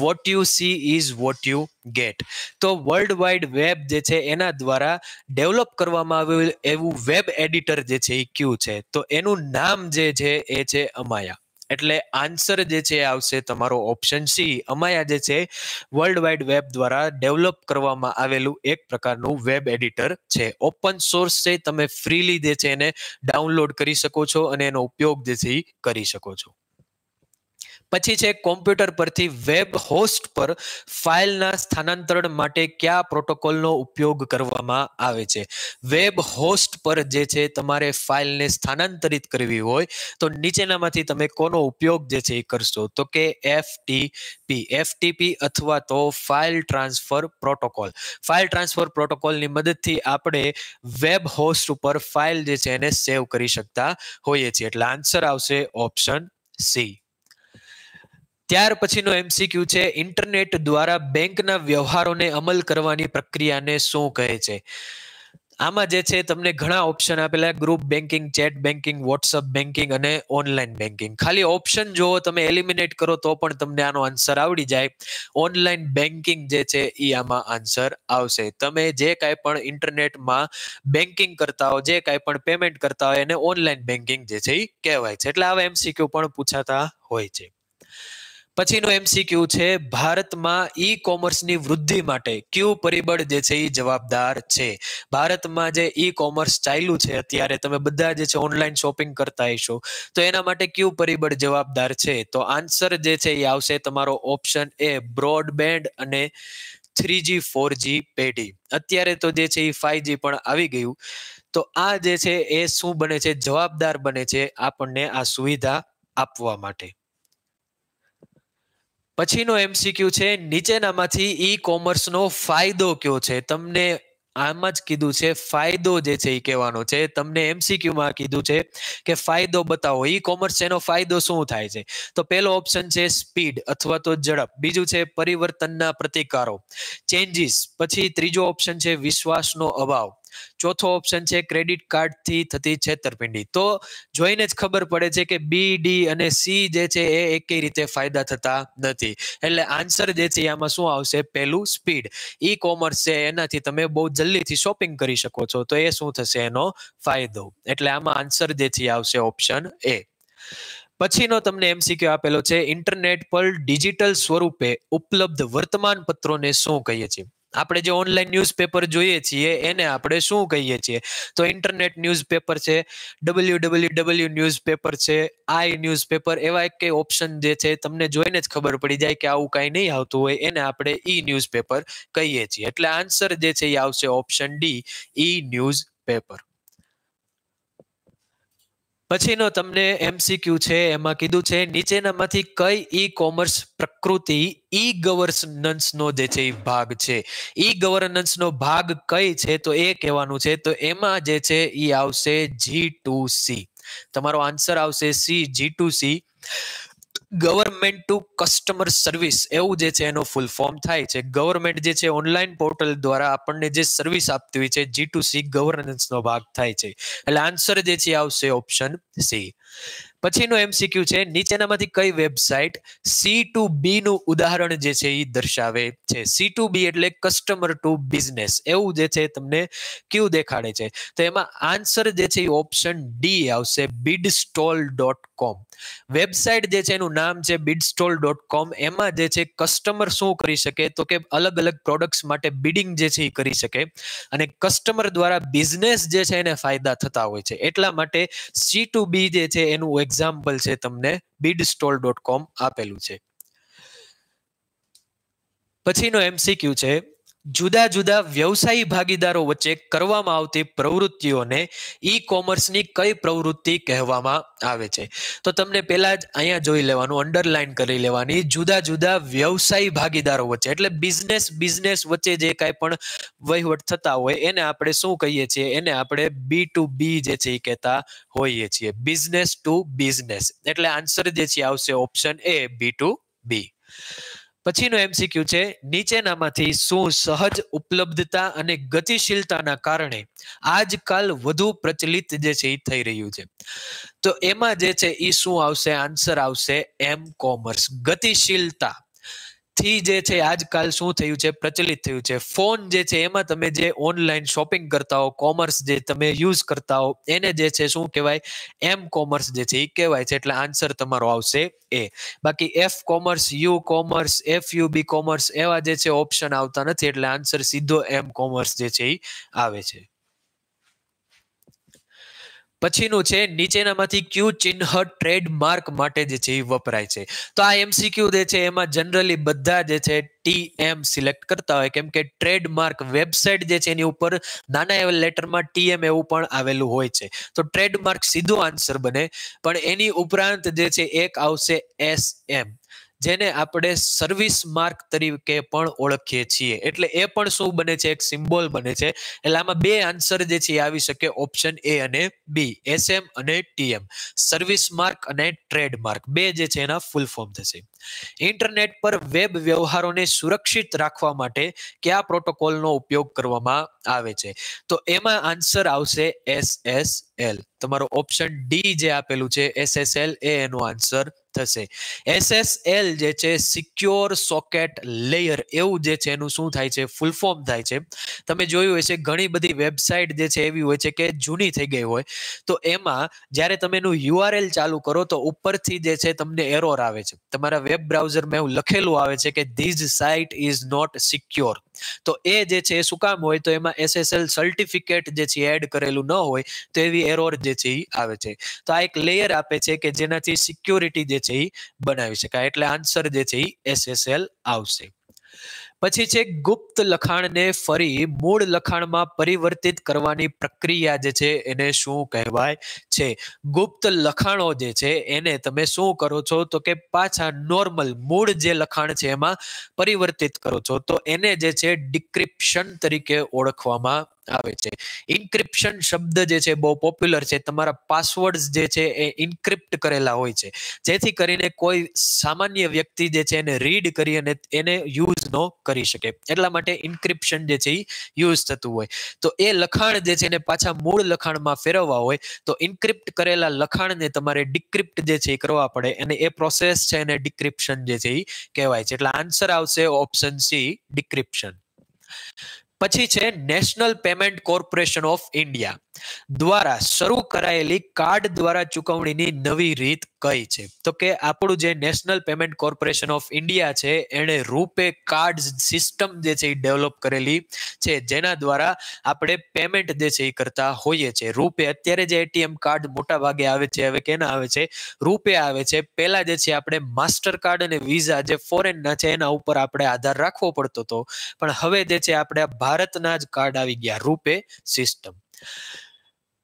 B: what you see is what you get તો વર્લ્ડ વાઇડ વેબ જે છે એના દ્વારા ડેવલપ કરવામાં આવેલું એવું વેબ એડિટર જે છે એ ક્યુ છે તો એનું નામ જે છે એ છે અમાયા એટલે આન્સર જે છે આવશે તમારો ઓપ્શન સી અમાયા જે છે વર્લ્ડ વાઇડ વેબ દ્વારા ડેવલપ કરવામાં આવેલું એક પ્રકારનું વેબ એડિટર છે ઓપન સોર્સ છે તમે ફ્રીલી જે છે એને ડાઉનલોડ કરી શકો છો અને એનો ઉપયોગ જે છે કરી શકો છો પછી છે કોમ્પ્યુટર પરથી વેબ હોસ્ટ પર ફાઇલના સ્થાનાંતરણ માટે કયા પ્રોટોકોલનો ઉપયોગ કરવામાં આવે છે વેબ હોસ્ટ પર જે છે તમારે ફાઇલને સ્થાનાંતરિત કરવી હોય તો નીચેનામાંથી તમે કોનો ઉપયોગ જે છે એ કરશો તો કે એફટીપી એફટીપી અથવા તો file transfer protocol file transfer પ્રોટોકોલની મદદથી આપણે વેબ હોસ્ટ ઉપર ફાઇલ જે છે એને સેવ કરી શકતા હોઈએ છીએ એટલે આન્સર આવશે ઓપ્શન સી ત્યાર પછીનો એમસીક્યુ છે ઇન્ટરનેટ દ્વારા બેંકના વ્યવહારોને અમલ કરવાની પ્રક્રિયાને શું કહે છે આમાં જે છે તમને ઘણા ઓપ્શન આપેલા group banking chat banking WhatsApp banking અને ઓનલાઈન બેન્કિંગ ખાલી ઓપ્શન જો તમે એલિમિનેટ કરો તો પણ તમને આનો આન્સર આવડી જાય ઓનલાઈન બેન્કિંગ જે છે એ આમાં આન્સર આવશે તમે જે કાંઈ પણ ઇન્ટરનેટમાં બેન્કિંગ કરતા હો જે કાંઈ પણ પેમેન્ટ કરતા હોય એને ઓનલાઈન બેન્કિંગ જે છે એ કહેવાય છે એટલે આવા એમસીક્યુ પણ પૂછાતા હોય છે પછીનું એમસીક્યુ છે ભારતમાં ઈ કોમર્સની વૃદ્ધિ માટે કયું પરિબળ જે છે એ જવાબદાર છે ભારતમાં જે ઈ કોમર્સ ચાલ્યું છે અત્યારે તમે બધા જે છે ઓનલાઈન શોપિંગ કરતા હશો તો એના માટે કયું પરિબળ જવાબદાર છે તો આન્સર જે છે એ આવશે તમારો ઓપ્શન એ બ્રોડબેન્ડ અને થ્રીજી ફોરજી પેઢી અત્યારે તો જે છે એ ફાઈવ જી પણ આવી ગયું તો આ જે છે એ શું બને છે જવાબદાર બને છે આપણને આ સુવિધા આપવા માટે પછીનો એમસીક્યુ છે નીચેનામાંથી ઈ કોમર્સનો ફાયદો કયો છે તમને આમ જ કીધું છે ફાયદો જે છે એ કહેવાનો છે તમને એમસીક્યુમાં કીધું છે કે ફાયદો બતાવો ઈ કોમર્સ એનો ફાયદો શું થાય છે તો પહેલો ઓપ્શન છે સ્પીડ અથવા તો ઝડપ બીજું છે પરિવર્તનના પ્રતિકારો ચેન્જીસ પછી ત્રીજો ઓપ્શન છે વિશ્વાસનો અભાવ ચોથો ઓપ્શન છે ક્રેડિટ કાર્ડથી થતી છેતરપિંડી તો જોઈને જ ખબર પડે છે કે બી ડી અને સી જે છે એ એકે રીતે ફાયદા થતા નથી એટલે આન્સર જે છે આમાં શું આવશે પહેલું સ્પીડ ઈ કોમર્સ છે એનાથી તમે બહુ જલ્દીથી શોપિંગ કરી શકો છો તો એ શું થશે એનો ફાયદો એટલે આમાં આન્સર જે છે આવશે ઓપ્શન એ પછીનો તમને એમસીક્યુ આપેલો છે ઇન્ટરનેટ પર ડિજિટલ સ્વરૂપે ઉપલબ્ધ વર્તમાન પત્રોને શું કહીએ છીએ આપણે જે ઓનલાઈન ન્યૂઝપેપર જોઈએ છીએ એને આપણે શું કહીએ છીએ તો ઇન્ટરનેટ ન્યૂઝપેપર છે ડબલ્યુ ડબલ્યુ ડબલ્યુ ન્યૂઝપેપર છે આઈ ન્યૂઝપેપર એવા એક કંઈ ઓપ્શન જે છે તમને જોઈને જ ખબર પડી જાય કે આવું કાંઈ નહીં આવતું હોય એને આપણે ઈ ન્યૂઝપેપર કહીએ છીએ એટલે આન્સર જે છે એ આવશે option D E newspaper પછીનો તમને એમસીક્યુ છે એમાં કીધું છે નીચેનામાંથી કઈ ઈ કોમર્સ પ્રકૃતિ ઈ ગવર્નન્સનો જે છે એ ભાગ છે ઈ ગવર્નન્સનો ભાગ કઈ છે તો એ કહેવાનું છે તો એમાં જે છે એ આવશે જી ટુ સી તમારો આન્સર આવશે C G two C government to customer service એવું જે છે એનો ફૂલ ફોર્મ થાય છે ગવર્મેન્ટ જે છે ઓનલાઈન પોર્ટલ દ્વારા આપણને જે સર્વિસ આપતી હોય છે જી ટુ સી ગવર્નન્સનો ભાગ થાય છે એટલે આન્સર જે છે આવશે ઓપ્શન સી પછીનો એમસીક્યુ છે નીચેનામાંથી કઈ વેબસાઇટ સી ટુ બી નું ઉદાહરણ જે છે એ દર્શાવે છે સી ટુ બી એટલે કસ્ટમર ટુ બિઝનેસ એવું જે છે તમને ક્યુ દેખાડે છે તો એમાં આન્સર જે છે એ ઓપ્શન ડી આવશે bid stall dot com website જે છે એનું નામ છે બિડસ્ટોલ ડોટ કોમ એમાં જે છે કસ્ટમર શું કરી શકે તો કે અલગ અલગ પ્રોડક્ટ્સ માટે બિડિંગ જે છે એ કરી શકે અને કસ્ટમર દ્વારા બિઝનેસ જે છે એને ફાયદા થતા હોય છે એટલા માટે સી ટુ બી જે છે એનું એક્ઝામ્પલ છે તમને સ્ટોલ ડોટ કોમ આપેલું છે પછીનો એમસીક્યુ છે જુદા જુદા વ્યવસાયી ભાગીદારો વચ્ચે કરવામાં આવતી પ્રવૃત્તિઓને ઈ કોમર્સની કઈ પ્રવૃત્તિ કહેવામાં આવે છે તો તમને પહેલા જ અહીંયા જોઈ લેવાનું અંડરલાઈન કરી લેવાની જુદા જુદા વ્યવસાયી ભાગીદારો વચ્ચે એટલે બિઝનેસ બિઝનેસ વચ્ચે જે કાંઈ પણ વહીવટ થતા હોય એને આપણે શું કહીએ છીએ એને આપણે બી ટુ બી જે છે એ કહેતા હોઈએ છીએ બિઝનેસ ટુ બિઝનેસ એટલે આન્સર જે છે આવશે ઓપ્શન એ બી ટુ બી પછીનું એમસીક્યુ છે નીચેનામાંથી શું સહજ ઉપલબ્ધતા અને ગતિશીલતાના કારણે આજકાલ વધુ પ્રચલિત જે છે એ થઈ રહ્યું છે તો એમાં જે છે એ શું આવશે આન્સર આવશે એમ કોમર્સ ગતિશીલતા થી જે છે આજકાલ શું થયું છે પ્રચલિત થયું છે ફોન જે છે એમાં તમે જે ઓનલાઈન શોપિંગ કરતા હો કોમર્સ જે તમે યુઝ કરતા હો એને જે છે શું કહેવાય એમ કોમર્સ જે છે એ કહેવાય છે એટલે આન્સર તમારો આવશે એ બાકી F commerce U commerce F U B commerce એવા જે છે ઓપ્શન આવતા નથી એટલે આન્સર સીધો એમ કોમર્સ જે છે એ આવે છે પછીનું છે નીચેનામાંથી ક્યુ ચિહ્ન ટ્રેડમાર્ક માટે જે છે એ વપરાય છે તો આ એમસીક્યુ જે છે એમાં જનરલી બધા જે છે ટી એમ સિલેક્ટ કરતા હોય કેમ કે ટ્રેડમાર્ક વેબસાઇટ જે છે એની ઉપર નાના એવા લેટરમાં ટીએમ એવું પણ આવેલું હોય છે તો ટ્રેડમાર્ક સીધો આન્સર બને પણ એની ઉપરાંત જે છે એક આવશે એસ એમ જેને આપણે સર્વિસ માર્ક તરીકે પણ ઓળખીએ છીએ એટલે એ પણ શું બને છે એક સિમ્બોલ બને છે એટલે આમાં બે આન્સર જે છે આવી શકે ઓપ્શન એ અને બી એસએમ અને ટીએમ સર્વિસ માર્ક અને ટ્રેડ માર્ક બે જે છે એના ફૂલ ફોર્મ થશે ઇન્ટરનેટ પર વેબ વ્યવહારોને સુરક્ષિત રાખવા માટે કયા પ્રોટોકોલનો ઉપયોગ કરવામાં આવે છે તો એમાં આન્સર આવશે એસએસએલ તમારો ઓપ્શન ડી જે આપેલું છે એસએસએલ એ એનો આન્સર થશે એસએસએલ જે છે સિક્યોર સોકેટ લેયર એવું જે છે એનું શું થાય છે ફૂલ ફોર્મ થાય છે તમે જોયું હશે ઘણી બધી વેબસાઇટ જે છે એવી હોય છે કે જૂની થઈ ગઈ હોય તો એમાં જ્યારે તમે એનું યુઆરએલ ચાલુ કરો તો ઉપરથી જે છે તમને એરોર આવે છે તમારા વેબ બ્રાઉઝરમાં એવું લખેલું આવે છે કે this site is not secure તો એ જે છે એ શું કામ હોય તો એમાં એસએસએલ સર્ટિફિકેટ જે છે એડ કરેલું ન હોય તો એવી એરોર જે છે આવે છે તો આ એક લેયર આપે છે કે જેનાથી સિક્યોરિટી જે છે છે એ બનાવી શકાય એટલે આન્સર જે છે એ એસએસએલ આવશે પછી છે ગુપ્ત લખાણને ફરી મૂળ લખાણમાં પરિવર્તિત કરવાની પ્રક્રિયા જે છે એને શું કહેવાય છે ગુપ્ત લખાણો જે છે એને તમે શું કરો છો તો કે પાછા નોર્મલ મૂળ જે લખાણ છે એમાં પરિવર્તિત કરો છો તો એને જે છે ડિક્રિપ્શન તરીકે ઓળખવામાં આવે છે ઇન્ક્રિપ્શન શબ્દ જે છે બહુ પોપ્યુલર છે તમારા પાસવર્ડ જે છે એ ઇન્ક્રિપ્ટ કરેલા હોય છે જેથી કરીને કોઈ સામાન્ય વ્યક્તિ જે છે એને રીડ કરી અને એને યુઝ ન કરી શકે એટલા માટે ઇન્ક્રિપ્શન જે છે એ યુઝ થતું હોય તો એ લખાણ જે છે એને પાછા મૂળ લખાણમાં ફેરવવા હોય તો ઇન્ક્રિપ્ટ કરેલા લખાણને તમારે ડિક્રિપ્ટ જે છે એ કરવા પડે અને એ પ્રોસેસ છે એને ડિક્રિપ્શન જે છે એ કહેવાય છે એટલે આન્સર આવશે ઓપ્શન સી ડિક્રિપ્શન પછી છે national payment corporation of India દ્વારા શરૂ કરાયેલી કાર્ડ દ્વારા ચૂકવણીની નવી રીત કઈ છે તો કે આપણું જે national payment corporation of India છે એણે રૂપે કાર્ડ સિસ્ટમ જે છે એ ડેવલપ કરેલી છે જેના દ્વારા આપણે પેમેન્ટ જે છે એ કરતા હોઈએ છીએ રૂપે અત્યારે જે એટીએમ કાર્ડ મોટા ભાગે આવે છે હવે કેના આવે છે રૂપે આવે છે પહેલા જે છે આપણે માસ્ટર કાર્ડ અને વિઝા જે ફોરેનના છે એના ઉપર આપણે આધાર રાખવો પડતો હતો પણ હવે જે છે આપણે ભારતના જ કાર્ડ આવી ગયા રૂપે સિસ્ટમ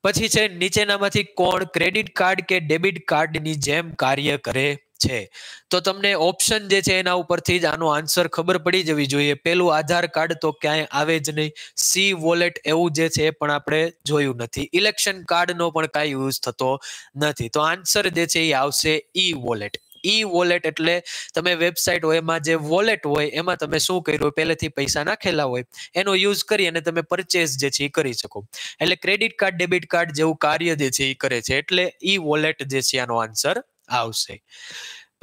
B: પછી છે નીચેનામાંથી કોણ ક્રેડિટ કાર્ડ કે ડેબિટ કાર્ડની જેમ કાર્ય કરે છે તો તમને ઓપ્શન જે છે એના ઉપરથી જ આનો આન્સર ખબર પડી જવી જોઈએ પેલું આધાર કાર્ડ તો ક્યાંય આવે જ નહીં સી વોલેટ એવું જે છે એ પણ આપણે જોયું નથી ઇલેક્શન કાર્ડનો પણ કાંઈ યુઝ થતો નથી તો આન્સર જે છે એ આવશે ઈ વોલેટ ઈ વોલેટ એટલે તમે વેબસાઇટ હોય એમાં જે વોલેટ હોય એમાં તમે શું કર્યું પહેલેથી પૈસા નાખેલા હોય એનો યુઝ કરી અને તમે પરચેસ જે છે એ કરી શકો એટલે ક્રેડિટ કાર્ડ ડેબિટ કાર્ડ જેવું કાર્ય જે છે એ કરે છે એટલે ઈ વોલેટ જે છે આનો આન્સર આવશે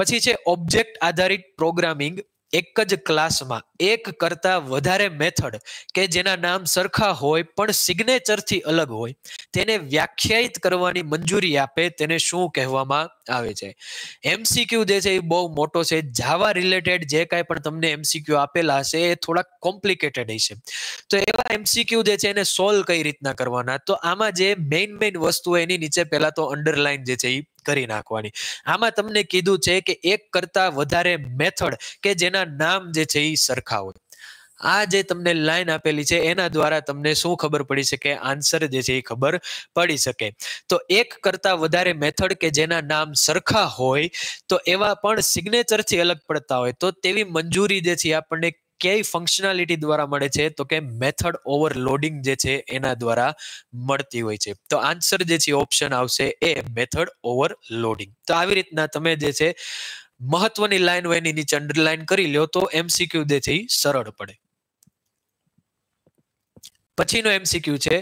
B: પછી છે ઓબ્જેક્ટ આધારિત પ્રોગ્રામિંગ એક જ ક્લાસમાં એક કરતા વધારે મેથડ કે જેના નામ સરખા હોય પણ સિગ્નેચરથી અલગ હોય તેને વ્યાખ્યાયિત કરવાની મંજૂરી આપે તેને શું કહેવામાં આવે છે એમસીક્યુ જે છે એ બહુ મોટો છે જાવા રિલેટેડ જે કાંઈ પણ તમને એમસીક્યુ આપેલા હશે એ થોડાક કોમ્પ્લિકેટેડ હશે તો એવા એમસીક્યુ જે છે એને સોલ્વ કઈ રીતના કરવાના તો આમાં જે મેઇન મેઇન વસ્તુ એની નીચે પહેલાં તો અંડરલાઇન જે છે એ કરી નાખવાની આમાં તમને કીધું છે કે એક કરતા વધારે મેથડ કે જેના નામ જે છે એ સરખા હોય આ જે તમને લાઈન આપેલી છે એના દ્વારા તમને શું ખબર પડી શકે આન્સર જે છે એ ખબર પડી શકે તો એક કરતા વધારે મેથડ કે જેના નામ સરખા હોય તો એવા પણ સિગ્નેચરથી અલગ પડતા હોય તો તેવી મંજૂરી જે છે આપણને ક્યાંય ફંક્શનાલિટી દ્વારા મળે છે તો કે મેથડ ઓવરલોડિંગ જે છે એના દ્વારા મળતી હોય છે તો આન્સર જે છે ઓપ્શન આવશે એ મેથડ ઓવરલોડિંગ તો આવી રીતના તમે જે છે મહત્વની લાઈન હોય એની નીચે અંડરલાઈન કરી લો તો એમસીક્યુ જે છે એ સરળ પડે પછીનો એમસીક્યુ છે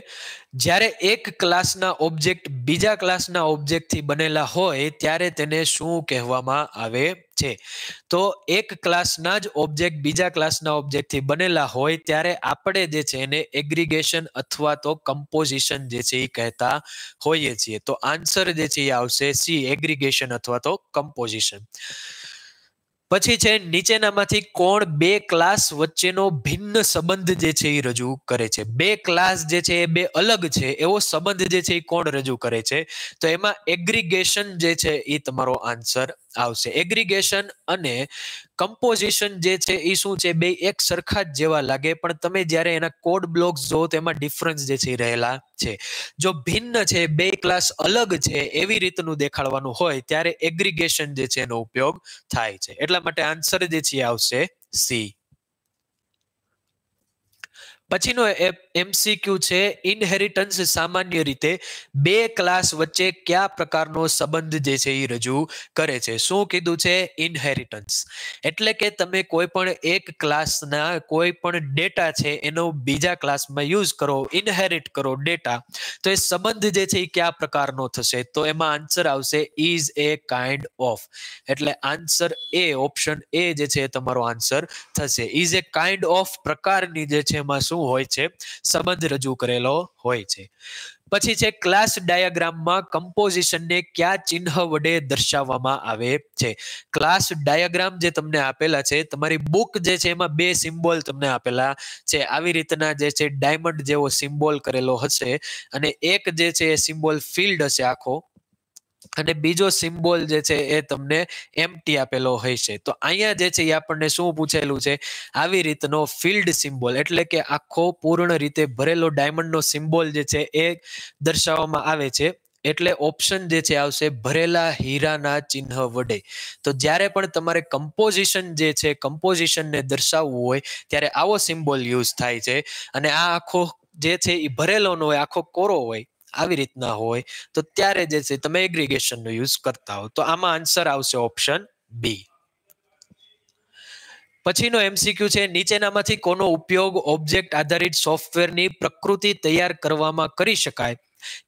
B: જ્યારે એક ક્લાસના ઓબ્જેક્ટ બીજા ક્લાસના ઓબ્જેક્ટથી બનેલા હોય ત્યારે તેને શું કહેવામાં આવે છે તો એક ક્લાસના જ ઓબ્જેક્ટ બીજા ક્લાસના ઓબ્જેક્ટથી બનેલા હોય ત્યારે આપણે જે છે એને એગ્રીગેશન અથવા તો કમ્પોઝિશન જે છે એ કહેતા હોઈએ છીએ તો આન્સર જે છે એ આવશે સી એગ્રીગેશન અથવા તો કમ્પોઝિશન પછી છે નીચેનામાંથી કોણ બે ક્લાસ વચ્ચેનો ભિન્ન સંબંધ જે છે એ રજૂ કરે છે બે ક્લાસ જે છે એ બે અલગ છે એવો સંબંધ જે છે એ કોણ રજૂ કરે છે તો એમાં એગ્રીગેશન જે છે એ તમારો આન્સર આવશે એગ્રીગેશન અને કમ્પોઝિશન જે છે એ શું છે બે એક સરખા જ જેવા લાગે પણ તમે જ્યારે એના કોડ બ્લોક્સ જો તેમાં ડિફરન્સ જે છે રહેલા છે જો ભિન્ન છે બે ક્લાસ અલગ છે એવી રીતનું દેખાડવાનું હોય ત્યારે એગ્રીગેશન જે છે એનો ઉપયોગ થાય છે એટલા માટે આન્સર જે છે આવશે સી પછીનો એમસીક્યુ છે ઇનહેરિટન્સ સામાન્ય રીતે બે ક્લાસ વચ્ચે કયા પ્રકારનો સંબંધ જે છે એ રજૂ કરે છે શું કીધું છે ઇનહેરિટન્સ એટલે કે તમે કોઈ પણ એક ક્લાસના કોઈ પણ ડેટા છે એનો બીજા ક્લાસમાં યુઝ કરો ઇનહેરિટ કરો ડેટા તો એ સંબંધ જે છે એ કયા પ્રકારનો થશે તો એમાં આન્સર આવશે ઇઝ એ કાઇન્ડ ઓફ એટલે આન્સર એ ઓપ્શન એ જે છે તમારો આન્સર થશે ઇઝ એ કાઇન્ડ ઓફ પ્રકારની જે છે એમાં શું શું હોય છે સંબંધ રજૂ કરેલો હોય છે પછી છે ક્લાસ ડાયાગ્રામમાં કમ્પોઝિશનને કયા ચિહ્ન વડે દર્શાવવામાં આવે છે ક્લાસ ડાયાગ્રામ જે તમને આપેલા છે તમારી બુક જે છે એમાં બે સિમ્બોલ તમને આપેલા છે આવી રીતના જે છે ડાયમંડ જેવો સિમ્બોલ કરેલો હશે અને એક જે છે એ સિમ્બોલ ફિલ્ડ હશે આખો અને બીજો સિમ્બોલ જે છે એ તમને એમટી આપેલો હોય છે તો અહીંયા જે છે એ આપણને શું પૂછેલું છે આવી રીતનો ફિલ્ડ સિમ્બોલ એટલે કે આખો પૂર્ણ રીતે ભરેલો ડાયમંડનો સિમ્બોલ જે છે એ દર્શાવવામાં આવે છે એટલે ઓપ્શન જે છે આવશે ભરેલા હીરાના ચિહ્ન વડે તો જ્યારે પણ તમારે કમ્પોઝિશન જે છે કમ્પોઝિશનને દર્શાવવું હોય ત્યારે આવો સિમ્બોલ યુઝ થાય છે અને આ આખો જે છે એ ભરેલો હોય આખો કોરો હોય આવી રીતના હોય તો ત્યારે જે છે તમે એગ્રીગેશનનો યુઝ કરતા હો તો આમાં આન્સર આવશે ઓપ્શન બી પછીનો એમસીક્યુ છે નીચેનામાંથી કોનો ઉપયોગ ઓબ્જેક્ટ આધારિત સોફ્ટવેરની પ્રકૃતિ તૈયાર કરવામાં કરી શકાય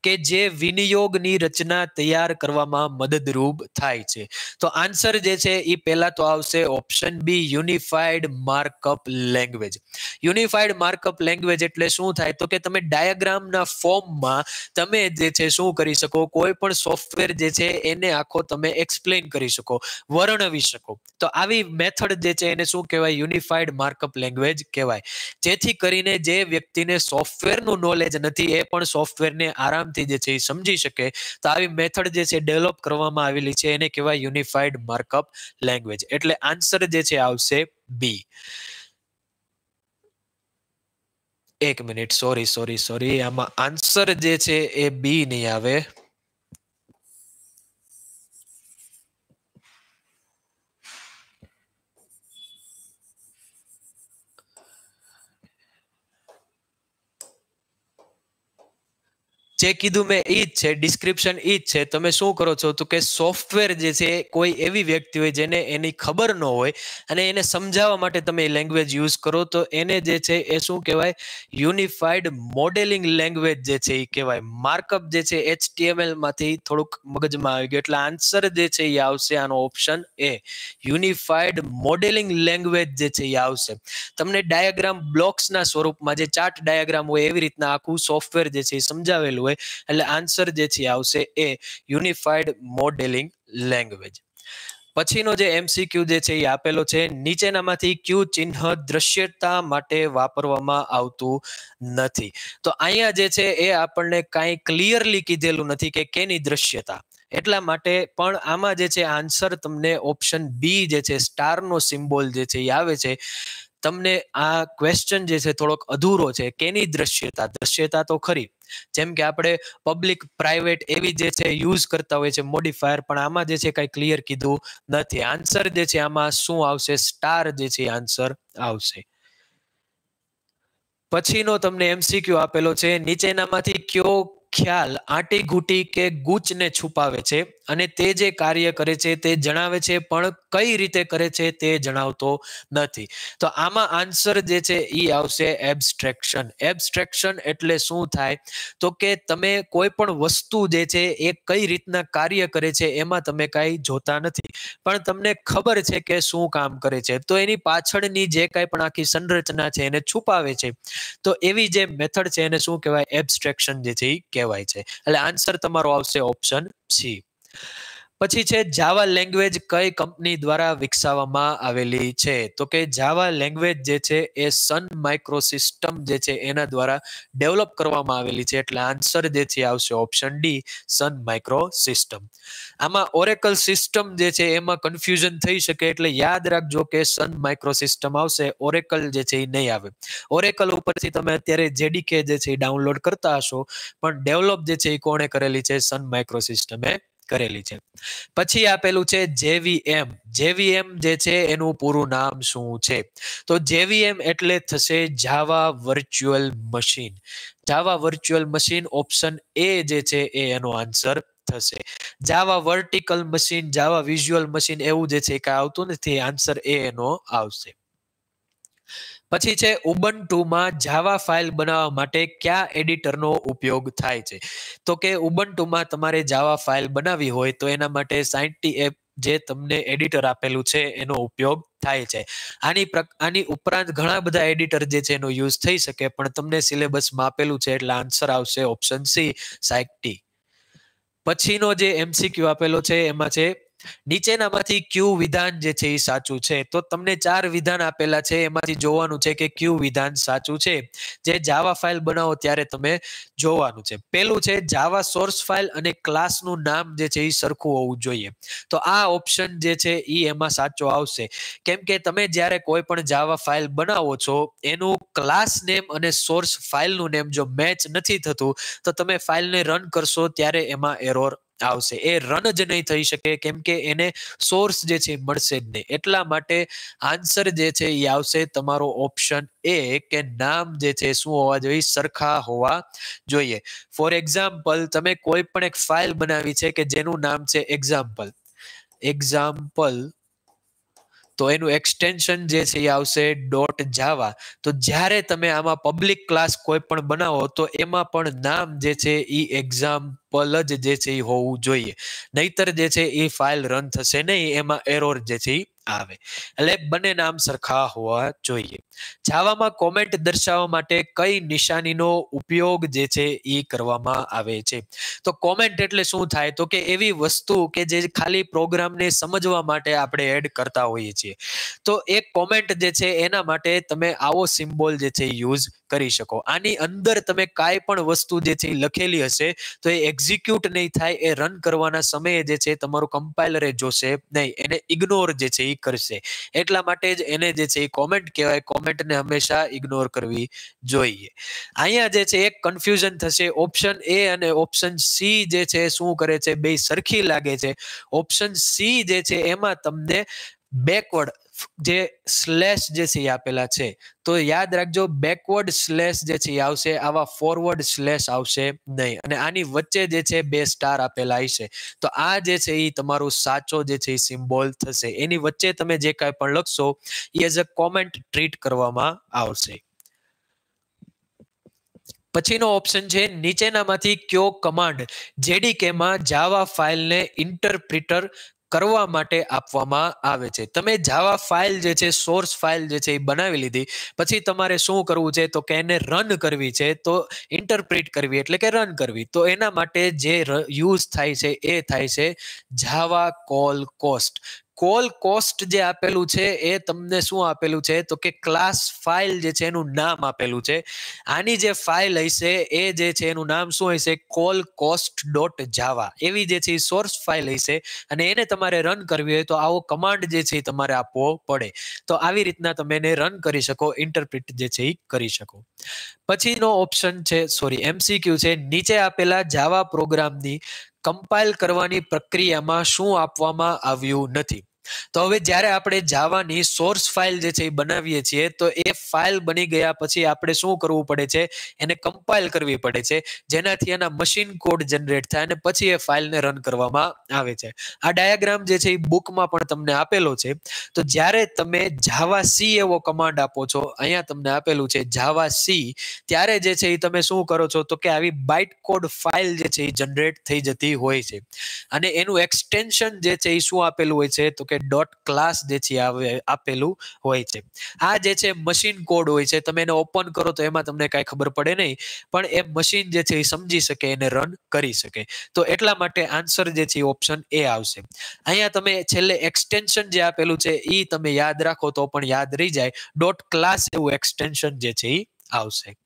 B: કે જે વિનિયોગની રચના તૈયાર કરવામાં મદદરૂપ થાય છે તો આન્સર જે છે એ પહેલા તો આવશે option B unified markup language unified markup language એટલે શું થાય તો કે તમે ડાયાગ્રામના ફોર્મમાં તમે જે છે શું કરી શકો કોઈ પણ સોફ્ટવેર જે છે એને આખો તમે એક્સપ્લેન કરી શકો વર્ણવી શકો તો આવી મેથડ જે છે એને શું કહેવાય યુનિફાઈડ માર્કઅપ લેંગ્વેજ કહેવાય જેથી કરીને જે વ્યક્તિને સોફ્ટવેરનું નોલેજ નથી એ પણ સોફ્ટવેરને આરામથી જે છે એ સમજી શકે તો આવી મેથડ જે છે ડેવલપ કરવામાં આવેલી છે એને કહેવાય યુનિફાઈડ માર્કઅપ લેંગ્વેજ એટલે આન્સર જે છે આવશે બી એક મિનિટ સોરી સોરી સોરી આમાં આન્સર જે છે એ બી નહીં આવે જે કીધું મેં એ જ છે ડિસ્ક્રિપ્શન એ જ છે તમે શું કરો છો તો કે સોફ્ટવેર જે છે કોઈ એવી વ્યક્તિ હોય જેને એની ખબર ન હોય અને એને સમજાવવા માટે તમે લેંગ્વેજ યુઝ કરો તો એને જે છે એ શું કહેવાય યુનિફાઈડ મોડેલિંગ લેંગ્વેજ જે છે એ કહેવાય માર્કઅપ જે છે એચટીએમએલ માંથી થોડુંક મગજમાં આવી ગયું એટલે આન્સર જે છે એ આવશે આનો option A unified modelling language જે છે એ આવશે તમને ડાયાગ્રામ બ્લોક્સના સ્વરૂપમાં જે ચાર્ટ ડાયાગ્રામ હોય એવી રીતના આખું સોફ્ટવેર જે છે એ સમજાવેલું હોય હોય એટલે આન્સર જે છે આવશે એ યુનિફાઈડ મોડેલિંગ લેંગ્વેજ પછીનો જે એમસીક્યુ જે છે એ આપેલો છે નીચેનામાંથી ક્યુ ચિહ્ન દ્રશ્યતા માટે વાપરવામાં આવતું નથી તો અહીંયા જે છે એ આપણને કાંઈ ક્લિયરલી કીધેલું નથી કે કેની દ્રશ્યતા એટલા માટે પણ આમાં જે છે આન્સર તમને ઓપ્શન બી જે છે સ્ટારનો સિમ્બોલ જે છે એ આવે છે તમને આ ક્વેશ્ચન જે છે થોડોક અધૂરો છે કેની દ્રશ્યતા દ્રશ્યતા તો ખરી જેમ કે આપણે પબ્લિક પ્રાઇવેટ એવી જે છે યુઝ કરતા હોય છે મોડિફાયર પણ આમાં જે છે કઈ ક્લિયર કીધું નથી આન્સર જે છે આમાં શું આવશે સ્ટાર જે છે આન્સર આવશે પછીનો તમને એમસીક્યુ આપેલો છે નીચેનામાંથી કયો ખ્યાલ આંટીઘૂંટી કે ગૂંચને છુપાવે છે અને તે જે કાર્ય કરે છે તે જણાવે છે પણ કઈ રીતે કરે છે તે જણાવતો નથી તો આમાં આન્સર જે છે એ આવશે એબ્સ્ટ્રેક્શન એબ્સ્ટ્રેક્શન એટલે શું થાય તો કે તમે કોઈ પણ વસ્તુ જે છે એ કઈ રીતના કાર્ય કરે છે એમાં તમે કાંઈ જોતા નથી પણ તમને ખબર છે કે શું કામ કરે છે તો એની પાછળની જે કાંઈ પણ આખી સંરચના છે એને છુપાવે છે તો એવી જે મેથડ છે એને શું કહેવાય એબ્સ્ટ્રેક્શન જે છે એ કહેવાય છે એટલે આન્સર તમારો આવશે ઓપ્શન સી પછી છે જાવા લેંગ્વેજ કઈ કંપની દ્વારા વિકસાવવામાં આવેલી છે તો કે જાવા લેંગ્વેજ જે છે એ સન માઇક્રો સિસ્ટમ જે છે એના દ્વારા ડેવલપ કરવામાં આવેલી છે એટલે આન્સર જે છે આવશે option D Sun micro system આમાં ઓરેકલ સિસ્ટમ જે છે એમાં કન્ફ્યુઝન થઈ શકે એટલે યાદ રાખજો કે સન માઇક્રો સિસ્ટમ આવશે ઓરેકલ જે છે એ નહીં આવે ઓરેકલ ઉપરથી તમે અત્યારે જેડીકે જે છે એ ડાઉનલોડ કરતા હશો પણ ડેવલપ જે છે એ કોણે કરેલી છે સન માઇક્રો સિસ્ટમે કરેલી છે પછી આપેલું છે જેવીએમ જેવીએમ જે છે એનું પૂરું નામ શું છે તો જેવીએમ એટલે થશે Java virtual machine Java virtual machine option એ જે છે એ એનો આન્સર થશે Java vertical machine Java visual machine એવું જે છે કાંઈ આવતું નથી આન્સર એ એનો આવશે પછી છે ઉબન ઉબન્ટુમાં જાવા ફાઇલ બનાવવા માટે કયા એડિટરનો ઉપયોગ થાય છે તો કે ઉબન ઉબન્ટુમાં તમારે જાવા ફાઇલ બનાવી હોય તો એના માટે સાઇન્ટી એપ જે તમને એડિટર આપેલું છે એનો ઉપયોગ થાય છે આની આની ઉપરાંત ઘણા બધા એડિટર જે છે એનો યુઝ થઈ શકે પણ તમને સિલેબસમાં આપેલું છે એટલે આન્સર આવશે ઓપ્શન સી સાઇક ટી પછીનો જે એમસીક્યુ આપેલો છે એમાં છે નીચેનામાંથી ક્યુ વિધાન જે છે એ સાચું છે તો તમને ચાર વિધાન આપેલા છે એમાંથી જોવાનું છે કે ક્યુ વિધાન સાચું છે જે જાવા ફાઇલ બનાવો ત્યારે તમે જોવાનું છે પહેલું છે જાવા સોર્સ ફાઇલ અને ક્લાસનું નામ જે છે એ સરખું હોવું જોઈએ તો આ ઓપ્શન જે છે એ એમાં સાચો આવશે કેમ કે તમે જ્યારે કોઈ પણ જાવા ફાઇલ બનાવો છો એનું ક્લાસ નેમ અને સોર્સ ફાઇલનું નેમ જો મેચ નથી થતું તો તમે ફાઇલને રન કરશો ત્યારે એમાં એરોર આવશે એ રન જ નહીં થઈ શકે કેમ કે એને સોર્સ જે છે મળશે જ નહીં એટલા માટે આન્સર જે છે એ આવશે તમારો ઓપ્શન એ કે નામ જે છે શું હોવા જોઈએ સરખા હોવા જોઈએ ફોર એક્ઝામ્પલ તમે કોઈ પણ એક ફાઇલ બનાવી છે કે જેનું નામ છે એક્ઝામ્પલ એક્ઝામ્પલ તો એનું એક્સટેન્શન જે છે એ આવશે ડોટ જાવા તો જ્યારે તમે આમાં પબ્લિક ક્લાસ કોઈ પણ બનાવો તો એમાં પણ નામ જે છે એ એક્ઝામ પલ જ જે છે એ હોવું જોઈએ નહીતર જે છે એ ફાઇલ રન થશે નહીં એમાં એરોર જે છે આવે એટલે બંને નામ સરખા હોવા જોઈએ જાવામાં કોમેન્ટ દર્શાવવા માટે કઈ નિશાનીનો ઉપયોગ જે છે એ કરવામાં આવે છે તો કોમેન્ટ એટલે શું થાય તો કે એવી વસ્તુ કે જે ખાલી પ્રોગ્રામને સમજવા માટે આપણે એડ કરતા હોઈએ છીએ તો એક કોમેન્ટ જે છે એના માટે તમે આવો સિમ્બોલ જે છે યુઝ કરી શકો આની અંદર તમે કાંઈ પણ વસ્તુ જે છે લખેલી હશે તો એ એક્ઝિક્યુટ નહીં થાય એ રન કરવાના સમયે જે છે તમારું કમ્પાઇલર જોશે નહીં એને ઇગ્નોર જે છે એ કરશે એટલા માટે જ એને જે છે એ કોમેન્ટ કહેવાય કોમેન્ટને હંમેશા ઇગ્નોર કરવી જોઈએ અહીંયા જે છે એક કન્ફ્યુઝન થશે ઓપ્શન એ અને ઓપ્શન સી જે છે શું કરે છે બે સરખી લાગે છે ઓપ્શન સી જે છે એમાં તમને બેકવર્ડ જે સ્લેશ જે છે એ આપેલા છે તો યાદ રાખજો બેકવર્ડ સ્લેશ જે છે આવશે આવા ફોરવર્ડ સ્લેશ આવશે નહીં અને આની વચ્ચે જે છે બે સ્ટાર આપેલા હશે તો આ જે છે એ તમારો સાચો જે છે સિમ્બોલ થશે એની વચ્ચે તમે જે કાંઈ પણ લખશો એ એઝ અ કોમેન્ટ ટ્રીટ કરવામાં આવશે પછીનો ઓપ્શન છે નીચેનામાંથી કયો કમાન્ડ જેડીકેમાં જાવા ફાઇલને ઇન્ટરપ્રિટર કરવા માટે આપવામાં આવે છે તમે જાવા ફાઇલ જે છે સોર્સ ફાઇલ જે છે એ બનાવી લીધી પછી તમારે શું કરવું છે તો કે એને રન કરવી છે તો ઇન્ટરપ્રિટ કરવી એટલે કે રન કરવી તો એના માટે જે યુઝ થાય છે એ થાય છે Java call cost call cost જે આપેલું છે એ તમને શું આપેલું છે તો કે ક્લાસ ફાઇલ જે છે એનું નામ આપેલું છે આની જે ફાઇલ હશે એ જે છે એનું નામ શું હશે કોલ કોસ્ટ ડોટ જાવા એવી જે છે સોર્સ ફાઇલ હશે અને એને તમારે રન કરવી હોય તો આવો કમાન્ડ જે છે એ તમારે આપવો પડે તો આવી રીતના તમે એને રન કરી શકો ઇન્ટરપ્રિટ જે છે એ કરી શકો પછીનો ઓપ્શન છે સોરી એમસીક્યુ છે નીચે આપેલા જાવા પ્રોગ્રામની કમ્પાઇલ કરવાની પ્રક્રિયામાં શું આપવામાં આવ્યું નથી તો હવે જ્યારે આપણે જાવાની સોર્સ ફાઇલ જે છે એ બનાવીએ છીએ તો એ ફાઇલ બની ગયા પછી આપણે શું કરવું પડે છે એને કમ્પાઇલ કરવી પડે છે જેનાથી એના મશીન કોડ જનરેટ થાય અને પછી એ ફાઇલને રન કરવામાં આવે છે આ ડાયાગ્રામ જે છે એ બુકમાં પણ તમને આપેલો છે તો જ્યારે તમે જાવા સી એવો કમાન્ડ આપો છો અહીંયા તમને આપેલું છે જાવા સી ત્યારે જે છે એ તમે શું કરો છો તો કે આવી બાઇટ કોડ ફાઇલ જે છે એ જનરેટ થઈ જતી હોય છે અને એનું એક્સટેન્શન જે છે એ શું આપેલું હોય છે તો કે ડોટ ક્લાસ જે છે આપેલું હોય છે આ જે છે મશીન કોડ હોય છે તમે એને ઓપન કરો તો એમાં તમને કાંઈ ખબર પડે નહીં પણ એ મશીન જે છે એ સમજી શકે એને રન કરી શકે તો એટલા માટે આન્સર જે છે ઓપ્શન એ આવશે અહીંયા તમે છેલ્લે એક્સટેન્શન જે આપેલું છે એ તમે યાદ રાખો તો પણ યાદ રહી જાય ડોટ ક્લાસ એવું એક્સટેન્શન જે છે એ આવશે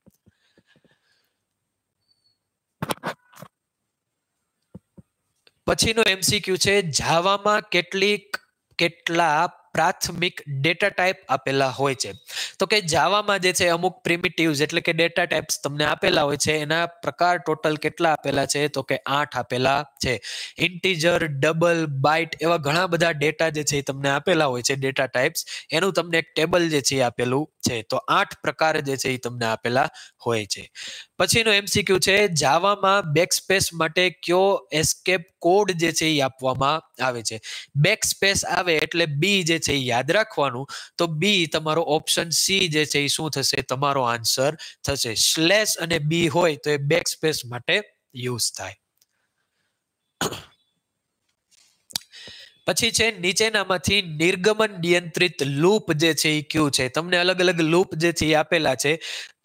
B: પછીનો એમસીક્યુ છે જાવામાં કેટલીક કેટલા પ્રાથમિક ડેટા ટાઈપ આપેલા હોય છે તો કે જાવામાં જે છે અમુક પ્રિમિટિવ્સ એટલે કે ડેટા ટાઈપ્સ તમને આપેલા હોય છે એના પ્રકાર ટોટલ કેટલા આપેલા છે તો કે આઠ આપેલા છે ઇન્ટીજર ડબલ બાઇટ એવા ઘણા બધા ડેટા જે છે એ તમને આપેલા હોય છે ડેટા ટાઈપ્સ એનું તમને એક ટેબલ જે છે એ આપેલું છે તો આઠ પ્રકાર જે છે એ તમને આપેલા હોય છે પછીનો એમસીક્યુ છે જાવામાં બેકસ્પેસ માટે કયો એસ્કેપ કોડ જે છે એ આપવામાં આવે છે બેકસ્પેસ આવે એટલે બી જે છે એ યાદ રાખવાનું તો બી તમારો ઓપ્શન સી જે છે એ શું થશે તમારો આન્સર થશે સ્લેશ અને બી હોય તો એ બેક સ્પેસ માટે યુઝ થાય પછી છે નીચેનામાંથી નિર્ગમન નિયંત્રિત લૂપ જે છે એ ક્યુ છે તમને અલગ અલગ લૂપ જે છે એ આપેલા છે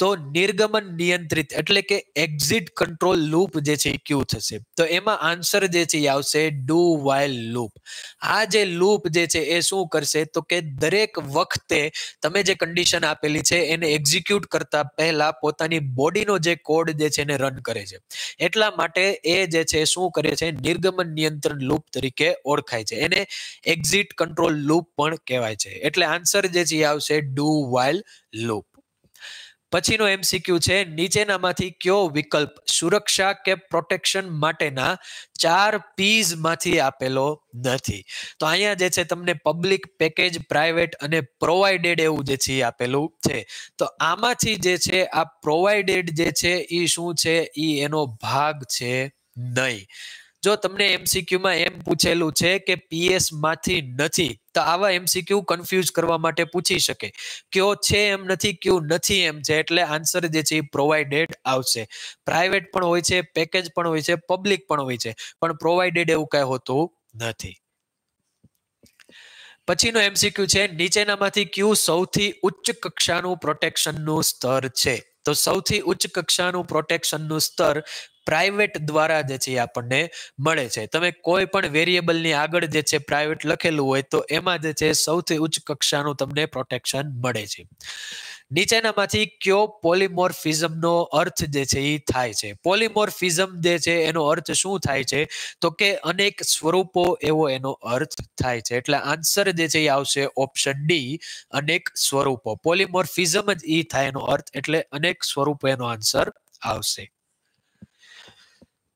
B: તો નિર્ગમન નિયંત્રિત એટલે કે એક્ઝિટ કંટ્રોલ લૂપ જે છે એ ક્યુ થશે તો એમાં આન્સર જે છે એ આવશે ડુ વાઇલ લૂપ આ જે લૂપ જે છે એ શું કરશે તો કે દરેક વખતે તમે જે કન્ડિશન આપેલી છે એને એક્ઝિક્યુટ કરતા પહેલા પોતાની બોડીનો જે કોડ જે છે એને રન કરે છે એટલા માટે એ જે છે શું કરે છે નિર્ગમન નિયંત્રણ લૂપ તરીકે ઓળખાય છે એને એક્ઝિટ કંટ્રોલ લૂપ પણ કહેવાય છે એટલે આન્સર જે છે એ આવશે ડુ વાઇલ લૂપ પછીનો એમસીક્યુ છે નીચેનામાંથી કયો વિકલ્પ સુરક્ષા કે પ્રોટેક્શન માટેના ચાર પીઝ માંથી આપેલો નથી તો અહીંયા જે છે તમને પબ્લિક પેકેજ પ્રાઇવેટ અને પ્રોવાઇડેડ એવું જે છે આપેલું છે તો આમાંથી જે છે આ પ્રોવાઇડેડ જે છે એ શું છે એ એનો ભાગ છે નહીં જો તમને એમસીક્યુમાં એમ પૂછેલું છે કે પીએસ માંથી નથી તો આવા એમસીક્યુ કન્ફ્યુઝ કરવા માટે પૂછી શકે કયો છે એમ નથી ક્યુ નથી એમ છે એટલે આન્સર જે છે એ પ્રોવાઇડેડ આવશે પ્રાઇવેટ પણ હોય છે પેકેજ પણ હોય છે પબ્લિક પણ હોય છે પણ પ્રોવાઇડેડ એવું કાંઈ હોતું નથી પછીનો એમસીક્યુ છે નીચેનામાંથી ક્યુ સૌથી ઉચ્ચ કક્ષાનું પ્રોટેક્શનનું સ્તર છે તો સૌથી ઉચ્ચ કક્ષાનું પ્રોટેક્શનનું સ્તર પ્રાઇવેટ દ્વારા જે છે એ આપણને મળે છે તમે કોઈ પણ વેરિયેબલની આગળ જે છે પ્રાઇવેટ લખેલું હોય તો એમાં જે છે સૌથી ઉચ્ચ કક્ષાનું તમને પ્રોટેક્શન મળે છે નીચેનામાંથી કયો પોલિમોર્ફિઝમનો અર્થ જે છે એ થાય છે પોલિમોર્ફિઝમ જે છે એનો અર્થ શું થાય છે તો કે અનેક સ્વરૂપો એવો એનો અર્થ થાય છે એટલે આન્સર જે છે એ આવશે ઓપ્શન ડી અનેક સ્વરૂપો પોલિમોર્ફિઝમ જ ઈ થાય એનો અર્થ એટલે અનેક સ્વરૂપો એનો આન્સર આવશે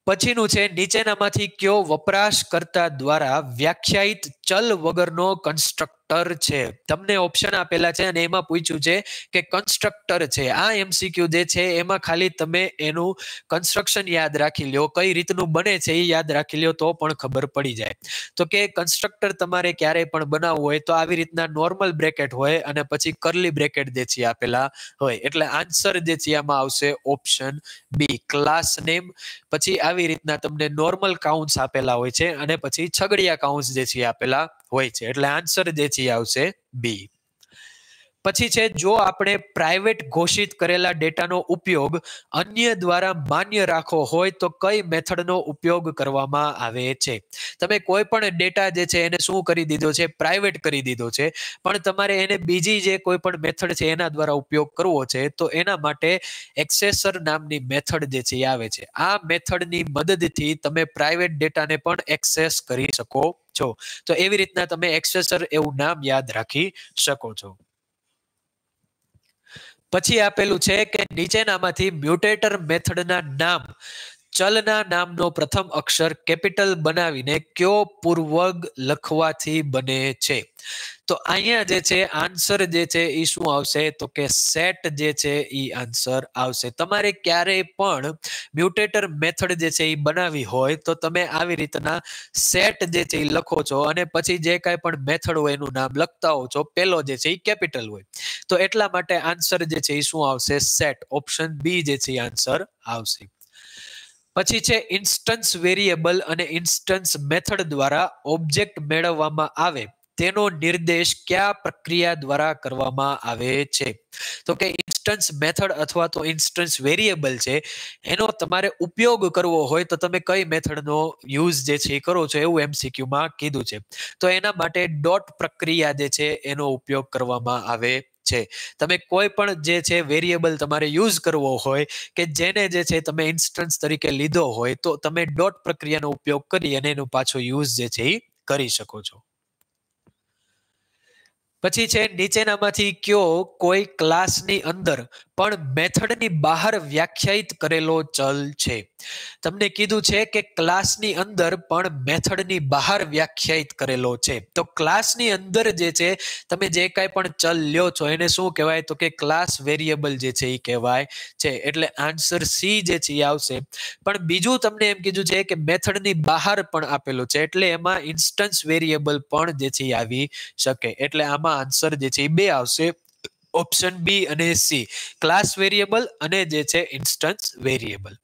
B: પછીનું છે નીચેનામાંથી કયો વપરાશકર્તા દ્વારા વ્યાખ્યાયિત ચલ વગરનો કન્સ્ટ્રક્ટ કન્સ્ટ્રક્ટર છે તમને ઓપ્શન આપેલા છે અને એમાં પૂછ્યું છે કે કન્સ્ટ્રક્ટર છે આ એમસીક્યુ જે છે એમાં ખાલી તમે એનું કન્સ્ટ્રક્શન યાદ રાખી લ્યો કઈ રીતનું બને છે એ યાદ રાખી લ્યો તો પણ ખબર પડી જાય તો કે કન્સ્ટ્રક્ટર તમારે ક્યારેય પણ બનાવવું હોય તો આવી રીતના નોર્મલ બ્રેકેટ હોય અને પછી કર્લી બ્રેકેટ જે છે આપેલા હોય એટલે આન્સર જે છે આમાં આવશે ઓપ્શન બી ક્લાસ નેમ પછી આવી રીતના તમને નોર્મલ કાઉન્ટ્સ આપેલા હોય છે અને પછી છગડિયા કાઉન્ટ્સ જે છે આપેલા હોય છે એટલે આન્સર જે છે આવશે બી પછી છે જો આપણે પ્રાઇવેટ ઘોષિત કરેલા ડેટાનો ઉપયોગ અન્ય દ્વારા માન્ય રાખો હોય તો કઈ મેથડનો ઉપયોગ કરવામાં આવે છે તમે કોઈ પણ ડેટા જે છે એને શું કરી દીધો છે પ્રાઇવેટ કરી દીધો છે પણ તમારે એને બીજી જે કોઈ પણ મેથડ છે એના દ્વારા ઉપયોગ કરવો છે તો એના માટે એક્સેસર નામની મેથડ જે છે આવે છે આ મેથડની મદદથી તમે પ્રાઇવેટ ડેટાને પણ એક્સેસ કરી શકો છો તો એવી રીતના તમે એક્સેસર એવું નામ યાદ રાખી શકો છો પછી આપેલું છે કે નીચેનામાંથી મ્યુટેટર મેથડના નામ ચલના નામનો પ્રથમ અક્ષર કેપિટલ બનાવીને કયો પૂર્વગ લખવાથી બને છે તો અહીંયા જે છે આન્સર જે છે એ શું આવશે તો કે સેટ જે છે એ આન્સર આવશે તમારે ક્યારેય પણ મ્યુટેટર મેથડ જે છે એ બનાવી હોય તો તમે આવી રીતના સેટ જે છે એ લખો છો અને પછી જે કાંઈ પણ મેથડ હોય એનું નામ લખતા હો છો પેલો જે છે એ કેપિટલ હોય તો એટલા માટે આન્સર જે છે એ શું આવશે સેટ ઓપ્શન બી જે છે એ આન્સર આવશે પછી છે ઇન્સ્ટન્સ વેરિયેબલ અને ઇન્સ્ટન્સ મેથડ દ્વારા ઓબ્જેક્ટ મેળવવામાં આવે તેનો નિર્દેશ કયા પ્રક્રિયા દ્વારા કરવામાં આવે છે તો કે ઇન્સ્ટન્સ મેથડ અથવા તો ઇન્સ્ટન્સ વેરિયેબલ છે એનો તમારે ઉપયોગ કરવો હોય તો તમે કઈ મેથડનો યુઝ જે છે એ કરો છો એવું એમસીક્યુમાં કીધું છે તો એના માટે ડોટ પ્રક્રિયા જે છે એનો ઉપયોગ કરવામાં આવે છે તમે કોઈ પણ જે છે વેરિયેબલ તમારે યુઝ કરવો હોય કે જેને જે છે તમે ઇન્સ્ટન્સ તરીકે લીધો હોય તો તમે ડોટ પ્રક્રિયાનો ઉપયોગ કરી અને એનો પાછો યુઝ જે છે એ કરી શકો છો પછી છે નીચેનામાંથી કયો કોઈ ક્લાસની અંદર પણ મેથડની બહાર વ્યાખ્યાયિત કરેલો ચલ છે તમને કીધું છે કે ક્લાસની અંદર પણ મેથડની બહાર વ્યાખ્યાયિત કરેલો છે તો ક્લાસની અંદર જે છે તમે જે કાંઈ પણ ચલ લ્યો છો એને શું કહેવાય તો કે ક્લાસ વેરિયેબલ જે છે એ કહેવાય છે એટલે આન્સર સી જે છે એ આવશે પણ બીજું તમને એમ કીધું છે કે મેથડની બહાર પણ આપેલો છે એટલે એમાં ઇન્સ્ટન્સ વેરિયેબલ પણ જે છે એ આવી શકે એટલે આમાં આન્સર જે છે એ બે આવશે ઓપ્શન બી અને સી ક્લાસ વેરિયેબલ અને જે છે ઇન્સ્ટન્સ વેરિયેબલ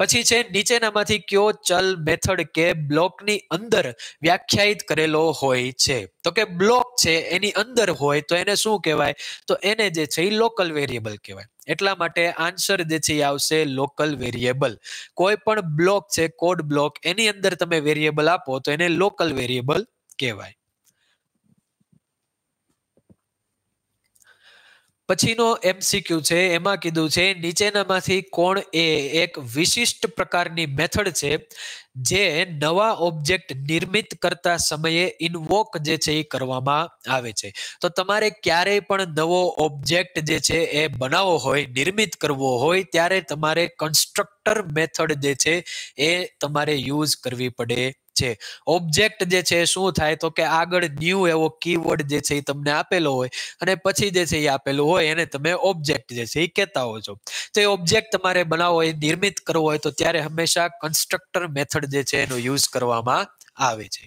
B: પછી છે નીચેનામાંથી કયો ચલ મેથડ કે બ્લોકની અંદર વ્યાખ્યાયિત કરેલો હોય છે તો કે બ્લોક છે એની અંદર હોય તો એને શું કહેવાય તો એને જે છે એ લોકલ વેરિયેબલ કહેવાય એટલા માટે આન્સર જે છે એ આવશે લોકલ વેરિયેબલ કોઈ પણ બ્લોક છે કોડ બ્લોક એની અંદર તમે વેરિયેબલ આપો તો એને લોકલ વેરિયેબલ કહેવાય પછીનો એમસીક્યુ છે એમાં કીધું છે નીચેનામાંથી કોણ એ એક વિશિષ્ટ પ્રકારની મેથડ છે જે નવા ઓબ્જેક્ટ નિર્મિત કરતા સમયે ઇનવોક જે છે એ કરવામાં આવે છે તો તમારે ક્યારેય પણ નવો ઓબ્જેક્ટ જે છે એ બનાવવો હોય નિર્મિત કરવો હોય ત્યારે તમારે કન્સ્ટ્રક્ટર મેથડ જે છે એ તમારે યુઝ કરવી પડે છે ઓબ્જેક્ટ જે છે શું થાય તો કે આગળ ન્યૂ એવો કીવર્ડ જે છે એ તમને આપેલો હોય અને પછી જે છે એ આપેલું હોય એને તમે ઓબ્જેક્ટ જે છે એ કહેતા હો છો તો એ ઓબ્જેક્ટ તમારે બનાવો એ નિર્મિત કરવો હોય તો ત્યારે હંમેશા કન્સ્ટ્રક્ટર મેથડ જે છે એનો યુઝ કરવામાં આવે છે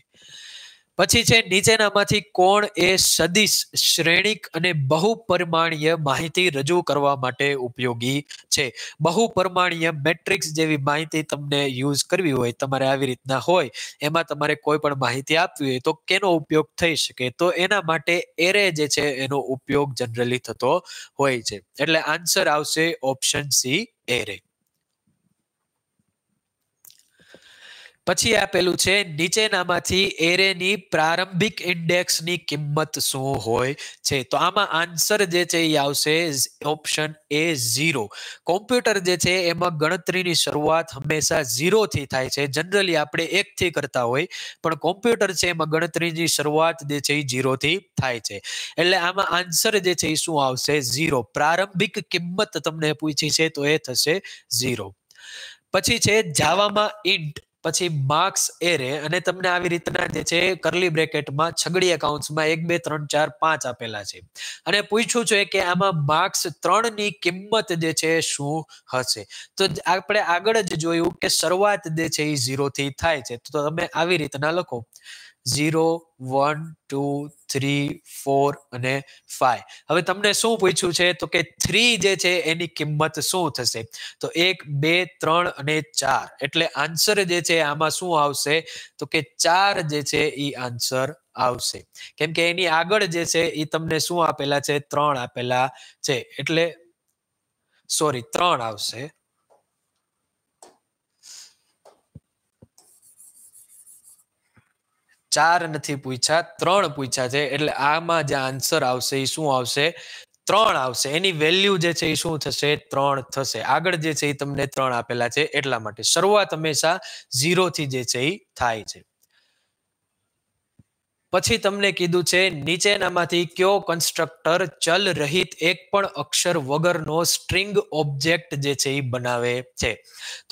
B: પછી છે નીચેનામાંથી કોણ એ સદિશ શ્રેણિક અને બહુ બહુપરિમાણીય માહિતી રજૂ કરવા માટે ઉપયોગી છે બહુપરિમાણીય મેટ્રિક્સ જેવી માહિતી તમને યુઝ કરવી હોય તમારે આવી રીતના હોય એમાં તમારે કોઈ પણ માહિતી આપવી હોય તો કેનો ઉપયોગ થઈ શકે તો એના માટે એરે જે છે એનો ઉપયોગ જનરલી થતો હોય છે એટલે આન્સર આવશે ઓપ્શન સી એરે પછી આપેલું છે નીચેનામાંથી એરેની પ્રારંભિક ઇન્ડેક્સની કિંમત શું હોય છે તો આમાં આન્સર જે છે એ આવશે ઓપ્શન એ ઝીરો કોમ્પ્યુટર જે છે એમાં ગણતરીની શરૂઆત હંમેશા ઝીરોથી થાય છે જનરલી આપણે એકથી કરતા હોય પણ કોમ્પ્યુટર છે એમાં ગણતરીની શરૂઆત જે છે એ ઝીરોથી થાય છે એટલે આમાં આન્સર જે છે એ શું આવશે ઝીરો પ્રારંભિક કિંમત તમને પૂછી છે તો એ થશે ઝીરો પછી છે જાવામાં ઇન્ટ પછી માર્ક્સ એરે અને તમને આવી રીતના જે છે કરલી બ્રેકેટમાં છગડી એકાઉન્ટ્સમાં એક બે ત્રણ ચાર પાંચ આપેલા છે અને પૂછ્યું છે કે આમાં માર્ક્સ ત્રણની કિંમત જે છે શું હશે તો આપણે આગળ જ જોયું કે શરૂઆત જે છે એ ઝીરોથી થાય છે તો તમે આવી રીતના લખો zero one two three four અને ફાઈવ હવે તમને શું પૂછ્યું છે તો કે થ્રી જે છે એની કિંમત શું થશે તો એક બે ત્રણ અને ચાર એટલે આન્સર જે છે આમાં શું આવશે તો કે ચાર જે છે એ આન્સર આવશે કેમ કે એની આગળ જે છે એ તમને શું આપેલા છે ત્રણ આપેલા છે એટલે સોરી ત્રણ આવશે ચાર નથી પૂછ્યા ત્રણ પૂછ્યા છે એટલે આમાં જે આન્સર આવશે એ શું આવશે ત્રણ આવશે એની વેલ્યુ જે છે એ શું થશે ત્રણ થશે આગળ જે છે એ તમને ત્રણ આપેલા છે એટલા માટે શરૂઆત હંમેશા ઝીરો થી જે છે એ થાય છે પછી તમને કીધું છે નીચેનામાંથી કયો કન્સ્ટ્રક્ટર ચલ રહિત એક પણ અક્ષર વગરનો સ્ટ્રિંગ ઓબ્જેક્ટ જે છે એ બનાવે છે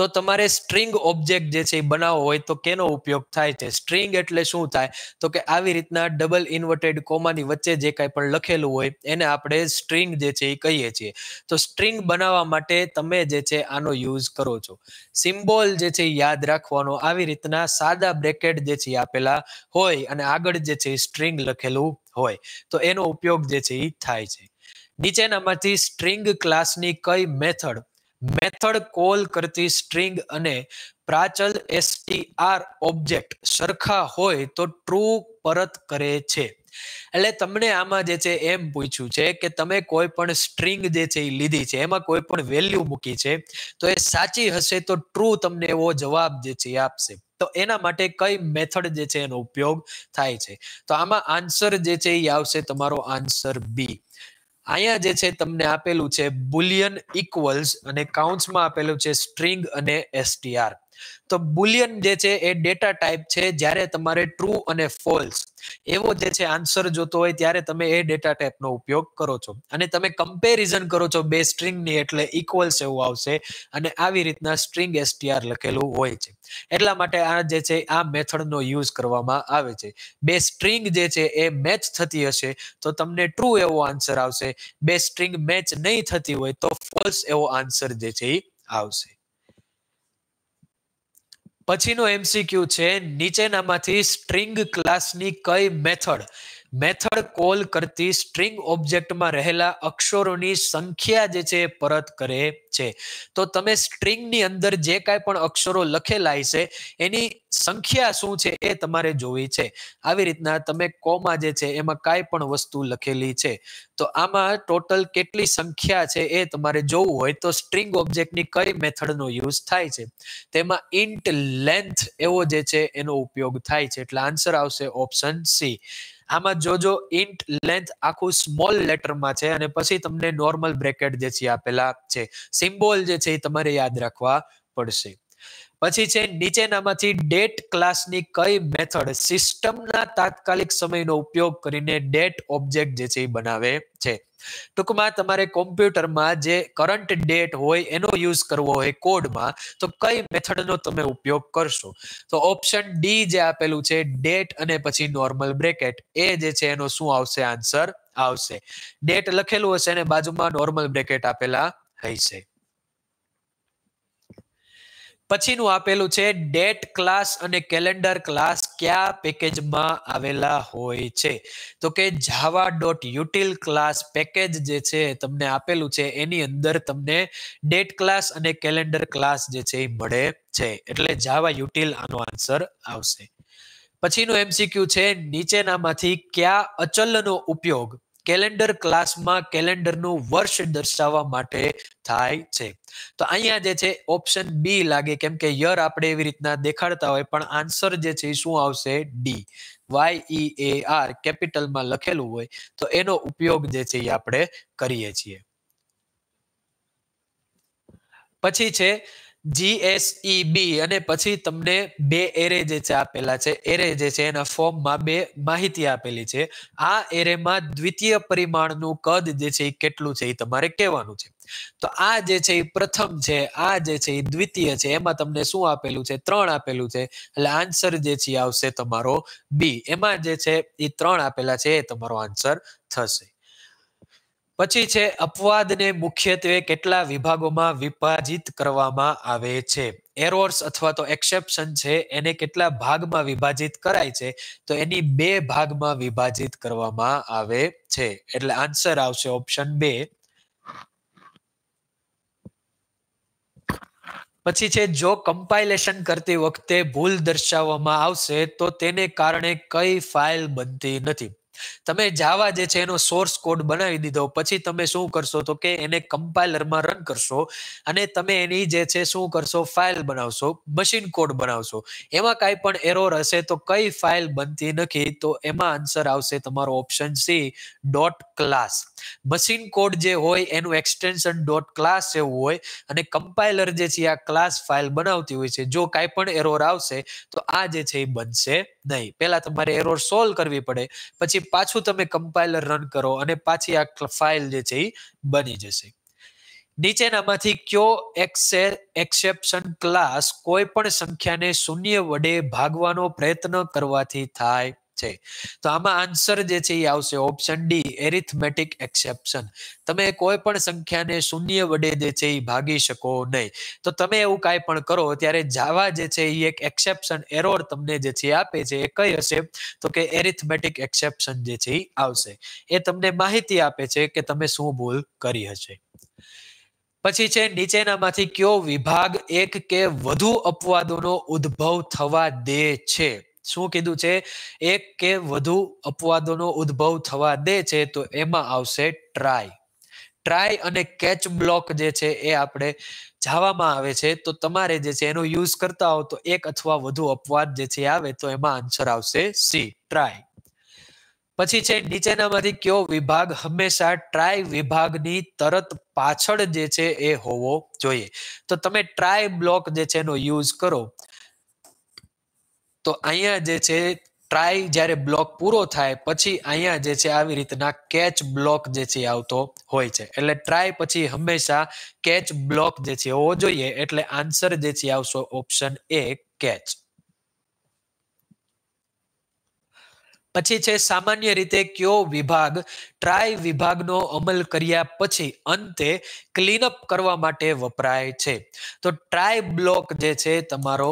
B: તો તમારે સ્ટ્રિંગ ઓબ્જેક્ટ જે છે એ બનાવવો હોય તો કેનો ઉપયોગ થાય છે સ્ટ્રિંગ એટલે શું થાય તો કે આવી રીતના ડબલ ઇન્વર્ટેડ કોમાની વચ્ચે જે કાંઈ પણ લખેલું હોય એને આપણે સ્ટ્રિંગ જે છે એ કહીએ છીએ તો સ્ટ્રિંગ બનાવવા માટે તમે જે છે આનો યુઝ કરો છો સિમ્બોલ જે છે યાદ રાખવાનો આવી રીતના સાદા બ્રેકેટ જે છે આપેલા હોય અને આગળ જે છે સ્ટ્રિંગ લખેલું હોય તો એનો ઉપયોગ જે છે એ થાય છે નીચેનામાંથી સ્ટ્રિંગ ક્લાસની કઈ મેથડ મેથડ કોલ કરતી સ્ટ્રિંગ અને પ્રાચલ એસટીઆર ઓબ્જેક્ટ સરખા હોય તો ટ્રુ પરત કરે છે એટલે તમને આમાં જે છે એમ પૂછ્યું છે કે તમે કોઈ પણ સ્ટ્રિંગ જે છે એ લીધી છે એમાં કોઈ પણ વેલ્યુ મૂકી છે તો એ સાચી હશે તો ટ્રુ તમને એવો જવાબ જે છે આપશે તો એના માટે કઈ મેથડ જે છે એનો ઉપયોગ થાય છે તો આમાં આન્સર જે છે એ આવશે તમારો આન્સર બી અહીંયા જે છે તમને આપેલું છે બુલિયન ઇક્વલ્સ અને કાઉન્ટ્સમાં આપેલું છે સ્ટ્રિંગ અને એસટીઆર તો બુલિયન જે છે એ ડેટા ટાઈપ છે જ્યારે તમારે ટ્રુ અને ફોલ્સ એવો જે છે આન્સર જોતો હોય ત્યારે તમે એ ડેટા ટાઈપનો ઉપયોગ કરો છો અને તમે કમ્પેરિઝન કરો છો બે સ્ટ્રિંગની એટલે ઇક્વલ્સ એવું આવશે અને આવી રીતના સ્ટ્રિંગ એસટીઆર લખેલું હોય છે એટલા માટે આ જે છે આ મેથડનો યુઝ કરવામાં આવે છે બે સ્ટ્રિંગ જે છે એ મેચ થતી હશે તો તમને ટ્રુ એવો આન્સર આવશે બે સ્ટ્રિંગ મેચ નહીં થતી હોય તો ફોલ્સ એવો આન્સર જે છે એ આવશે પછીનો એમસીક્યુ છે નીચેનામાંથી સ્ટ્રિંગ ક્લાસની કઈ મેથડ મેથડ કોલ કરતી સ્ટ્રિંગ ઓબ્જેક્ટમાં રહેલા અક્ષરોની સંખ્યા જે છે પરત કરે છે તો તમે સ્ટ્રિંગની અંદર જે કાંઈ પણ અક્ષરો લખેલા છે એની સંખ્યા શું છે એ તમારે જોવી છે આવી રીતના તમે કોમાં જે છે એમાં કાંઈ પણ વસ્તુ લખેલી છે તો આમાં ટોટલ કેટલી સંખ્યા છે એ તમારે જોવું હોય તો સ્ટ્રિંગ ઓબ્જેક્ટની કઈ મેથડનો યુઝ થાય છે તેમાં ઇન્ટ લેન્થ એવો જે છે એનો ઉપયોગ થાય છે એટલે આન્સર આવશે ઓપ્શન સી આમાં જોજો ઇન્ટ લેન્થ આખું સ્મોલ લેટરમાં છે અને પછી તમને નોર્મલ બ્રેકેટ જે છે આપેલા છે સિમ્બોલ જે છે એ તમારે યાદ રાખવા પડશે પછી છે નીચેનામાંથી ડેટ ક્લાસની કઈ મેથડ સિસ્ટમના તાત્કાલિક સમયનો ઉપયોગ કરીને ડેટ ઓબ્જેક્ટ જે છે એ બનાવે છે ટૂંકમાં તમારે કોમ્પ્યુટરમાં જે કરંટ ડેટ હોય એનો યુઝ કરવો હોય કોડમાં તો કઈ મેથડનો તમે ઉપયોગ કરશો તો ઓપ્શન ડી જે આપેલું છે ડેટ અને પછી નોર્મલ બ્રેકેટ એ જે છે એનો શું આવશે આન્સર આવશે ડેટ લખેલું હશે અને બાજુમાં નોર્મલ બ્રેકેટ આપેલા હશે પછીનું આપેલું છે ડેટ ક્લાસ અને કેલેન્ડર ક્લાસ કયા પેકેજમાં આવેલા હોય છે તો કે Java dot util class package જે છે તમને આપેલું છે એની અંદર તમને ડેટ ક્લાસ અને કેલેન્ડર ક્લાસ જે છે એ મળે છે એટલે જાવા યુટિલ આનો આન્સર આવશે પછીનું એમસીક્યુ છે નીચેનામાંથી કયા અચલનો ઉપયોગ કેલેન્ડર ક્લાસમાં કેલેન્ડરનું વર્ષ દર્શાવવા માટે થાય છે તો અહીંયા જે છે ઓપ્શન બી લાગે કેમ કે યર આપણે એવી રીતના દેખાડતા હોય પણ આન્સર જે છે શું આવશે D Y E A R કેપિટલમાં લખેલું હોય તો એનો ઉપયોગ જે છે એ આપણે કરીએ છીએ પછી છે જીએસઈબી e અને પછી તમને બે એરે જે છે આપેલા છે એરે જે છે એના ફોર્મમાં બે માહિતી આપેલી છે આ એરેમાં દ્વિતીય પરિમાણનું કદ જે છે એ કેટલું છે એ તમારે કહેવાનું છે તો આ જે છે એ પ્રથમ છે આ જે છે એ દ્વિતીય છે એમાં તમને શું આપેલું છે ત્રણ આપેલું છે એટલે આન્સર જે છે આવશે તમારો બી એમાં જે છે એ ત્રણ આપેલા છે એ તમારો આન્સર થશે પછી છે અપવાદને મુખ્યત્વે કેટલા વિભાગોમાં વિભાજિત કરવામાં આવે છે એરોર્સ અથવા તો એક્સેપ્શન છે એને કેટલા ભાગમાં વિભાજિત કરાય છે તો એની બે ભાગમાં વિભાજિત કરવામાં આવે છે એટલે આન્સર આવશે ઓપ્શન બે પછી છે જો કમ્પાઇલેશન કરતી વખતે ભૂલ દર્શાવવામાં આવશે તો તેને કારણે કઈ ફાઇલ બનતી નથી તમે જાવા જે છે એનો સોર્સ કોડ બનાવી દીધો પછી તમે શું કરશો તો કે એને કમ્પાઇલરમાં રન કરશો અને તમે એની જે છે શું કરશો ફાઇલ બનાવશો મશીન કોડ બનાવશો એમાં કાંઈ પણ એરોર હશે તો કઈ ફાઇલ બનતી નથી તો એમાં આન્સર આવશે તમારો option C dot class machine code જે હોય એનું એક્સટેન્શન ડોટ ક્લાસ એવું હોય અને કમ્પાઇલર જે છે આ ક્લાસ ફાઇલ બનાવતી હોય છે જો કાંઈ પણ એરોર આવશે તો આ જે છે એ બનશે નહીં પહેલાં તમારે એરોર સોલ્વ કરવી પડે પછી પાછું તમે કમ્પાઇલર રન કરો અને પાછી આ ફાઇલ જે છે એ બની જશે નીચેનામાંથી કયો એક્સેપ્શન ક્લાસ કોઈ પણ સંખ્યાને શૂન્ય વડે ભાગવાનો પ્રયત્ન કરવાથી થાય છે તો આમાં આન્સર જે છે એ આવશે ઓપ્શન ડી એરિથમેટિક એક્સેપ્શન તમે કોઈ પણ સંખ્યાને શૂન્ય વડે જે છે એ ભાગી શકો નહીં તો તમે એવું કાંઈ પણ કરો ત્યારે જાવા જે છે એ એક એક્સેપ્શન એરોર તમને જે છે આપે છે એ કઈ હશે તો કે એરિથમેટિક એક્સેપ્શન જે છે એ આવશે એ તમને માહિતી આપે છે કે તમે શું ભૂલ કરી હશે પછી છે નીચેનામાંથી કયો વિભાગ એક કે વધુ અપવાદોનો ઉદ્ભવ થવા દે છે શું કીધું છે એક કે વધુ અપવાદોનો ઉદ્ભવ થવા દે છે તો એમાં આવશે ટ્રાય ટ્રાય અને કેચ બ્લોક જે છે એ આપણે જાવામાં આવે છે તો તમારે જે છે એનો યુઝ કરતા હો તો એક અથવા વધુ અપવાદ જે છે આવે તો એમાં આન્સર આવશે સી ટ્રાય પછી છે નીચેનામાંથી કયો વિભાગ હંમેશા ટ્રાય વિભાગની તરત પાછળ જે છે એ હોવો જોઈએ તો તમે ટ્રાય બ્લોક જે છે એનો યુઝ કરો તો અહીંયા જે છે ટ્રાય જ્યારે બ્લોક પૂરો થાય પછી અહીંયા જે છે આવી રીતના કેચ બ્લોક જે છે આવતો હોય છે એટલે ટ્રાય પછી હંમેશા કેચ બ્લોક જે છે હોવો જોઈએ એટલે આન્સર જે છે આવશે ઓપ્શન એ કેચ પછી છે સામાન્ય રીતે કયો વિભાગ ટ્રાય વિભાગનો અમલ કર્યા પછી અંતે ક્લીનઅપ કરવા માટે વપરાય છે તો ટ્રાય બ્લોક જે છે તમારો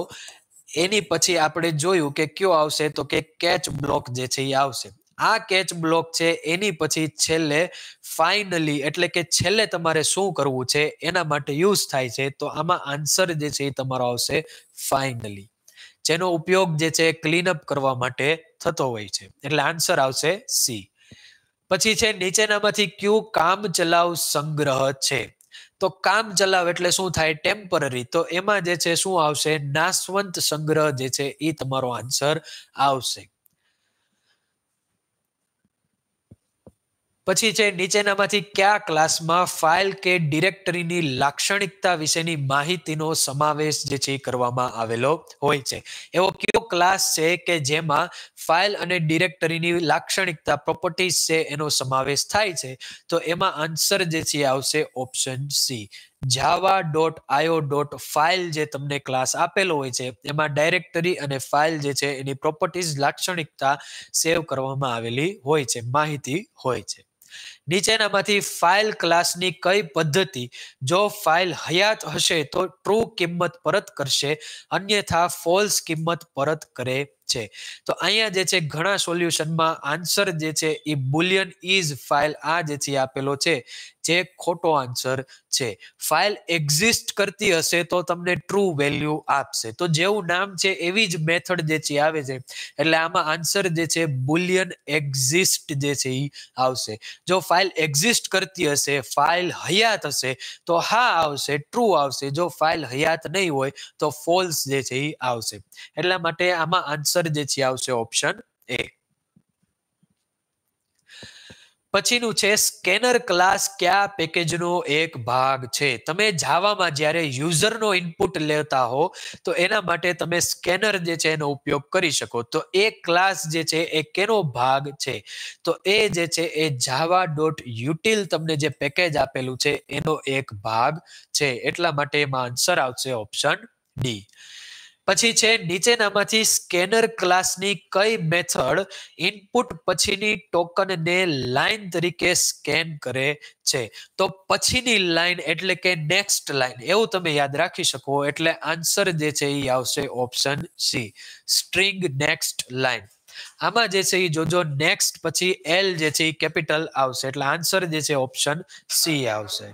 B: એની પછી આપણે જોયું કે કયો આવશે તો કે કેચ બ્લોક જે છે એ આવશે આ કેચ બ્લોક છે એની પછી છેલ્લે ફાઇનલી એટલે કે છેલ્લે તમારે શું કરવું છે એના માટે યુઝ થાય છે તો આમાં આન્સર જે છે એ તમારો આવશે ફાઇનલી જેનો ઉપયોગ જે છે ક્લીન અપ કરવા માટે થતો હોય છે એટલે આન્સર આવશે સી પછી છે નીચેનામાંથી કયું કામ ચલાવ સંગ્રહ છે તો કામ ચલાવ એટલે શું થાય ટેમ્પરરી તો એમાં જે છે શું આવશે નાશવંત સંગ્રહ જે છે એ તમારો આન્સર આવશે પછી છે નીચેનામાંથી કયા ક્લાસમાં ફાઇલ કે ડિરેક્ટરીની લાક્ષણિકતા વિશેની માહિતીનો સમાવેશ જે છે કરવામાં આવેલો હોય છે એવો કયો ક્લાસ છે કે જેમાં ફાઇલ અને ડિરેક્ટરીની લાક્ષણિકતા પ્રોપર્ટીઝ છે એનો સમાવેશ થાય છે તો એમાં આન્સર જે છે આવશે option C Java dot IO dot file જે તમને ક્લાસ આપેલો હોય છે એમાં ડાયરેક્ટરી અને ફાઇલ જે છે એની પ્રોપર્ટીઝ લાક્ષણિકતા સેવ કરવામાં આવેલી હોય છે માહિતી હોય છે નીચેનામાંથી ફાઇલ ક્લાસની કઈ પદ્ધતિ જો ફાઇલ હયાત હશે તો ટ્રુ કિંમત પરત કરશે અન્યથા ફોલ્સ કિંમત પરત કરે છે તો અહીંયા જે છે ઘણા સોલ્યુશનમાં આન્સર જે છે એ બુલિયન ઇઝ ફાઇલ આ જે છે આપેલો છે જે ખોટો આન્સર છે ફાઇલ એક્ઝિસ્ટ કરતી હશે તો તમને ટ્રુ વેલ્યુ આપશે તો જેવું નામ છે એવી જ મેથડ જે છે આવે છે એટલે આમાં આન્સર જે છે બુલિયન એક્ઝિસ્ટ જે છે એ આવશે જો ફાઇલ એક્ઝિસ્ટ કરતી હશે ફાઇલ હયાત હશે તો હા આવશે ટ્રુ આવશે જો ફાઇલ હયાત નહીં હોય તો ફોલ્સ જે છે એ આવશે એટલા માટે આમાં આન્સર આન્સર જે છે આવશે ઓપ્શન એ પછીનું છે સ્કેનર ક્લાસ કયા પેકેજનો એક ભાગ છે તમે જાવામાં જ્યારે યુઝરનો ઇનપુટ લેતા હો તો એના માટે તમે સ્કેનર જે છે એનો ઉપયોગ કરી શકો તો એ ક્લાસ જે છે એ કેનો ભાગ છે તો એ જે છે એ જાવા ડોટ યુટિલ તમને જે પેકેજ આપેલું છે એનો એક ભાગ છે એટલા માટે એમાં આન્સર આવશે ઓપ્શન ડી પછી છે નીચેનામાંથી સ્કેનર ક્લાસની કઈ મેથડ ઇનપુટ પછીની ટોકનને લાઇન તરીકે સ્કેન કરે છે તો પછીની લાઇન એટલે કે નેક્સ્ટ લાઇન એવું તમે યાદ રાખી શકો એટલે આન્સર જે છે એ આવશે option C string next line આમાં જે છે એ જોજો નેક્સ્ટ પછી એલ જે છે એ કેપિટલ આવશે એટલે આન્સર જે છે ઓપ્શન સી આવશે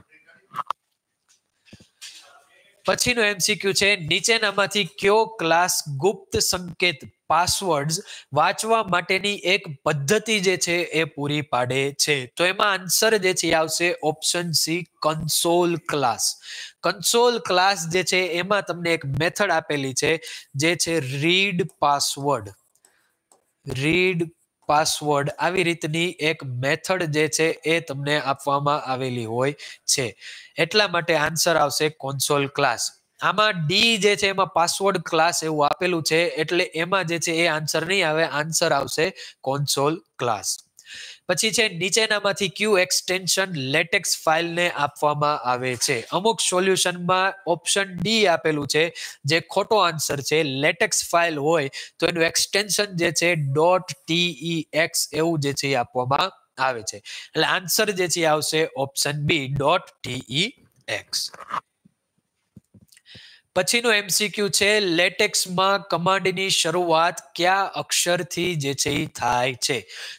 B: પછીનું એમસીક્યુ છે નીચેનામાંથી કયો ક્લાસ ગુપ્ત સંકેત પાસવર્ડ્સ વાંચવા માટેની એક પદ્ધતિ જે છે એ પૂરી પાડે છે તો એમાં આન્સર જે છે આવશે option C console class console class જે છે એમાં તમને એક મેથડ આપેલી છે જે છે રીડ પાસવર્ડ રીડ પાસવર્ડ આવી રીતની એક મેથડ જે છે એ તમને આપવામાં આવેલી હોય છે એટલા માટે આન્સર આવશે કોન્સોલ ક્લાસ આમાં ડી જે છે એમાં પાસવર્ડ ક્લાસ એવું આપેલું છે એટલે એમાં જે છે એ આન્સર નહીં આવે આન્સર આવશે કોન્સોલ ક્લાસ પછી છે નીચેનામાંથી ક્યુ એક્સટેન્શન લેટેક્સ ફાઇલને આપવામાં આવે છે અમુક સોલ્યુશનમાં ઓપ્શન ડી આપેલું છે જે ખોટો આન્સર છે લેટેક્સ ફાઇલ હોય તો એનું એક્સટેન્શન જે છે ડોટ ટીઈ એક્સ એવું જે છે આપવામાં આવે છે એટલે આન્સર જે છે આવશે option B dot T E X પછીનું એમસીક્યુ છે લેટેક્સમાં કમાન્ડની શરૂઆત કયા અક્ષરથી જે છે એ થાય છે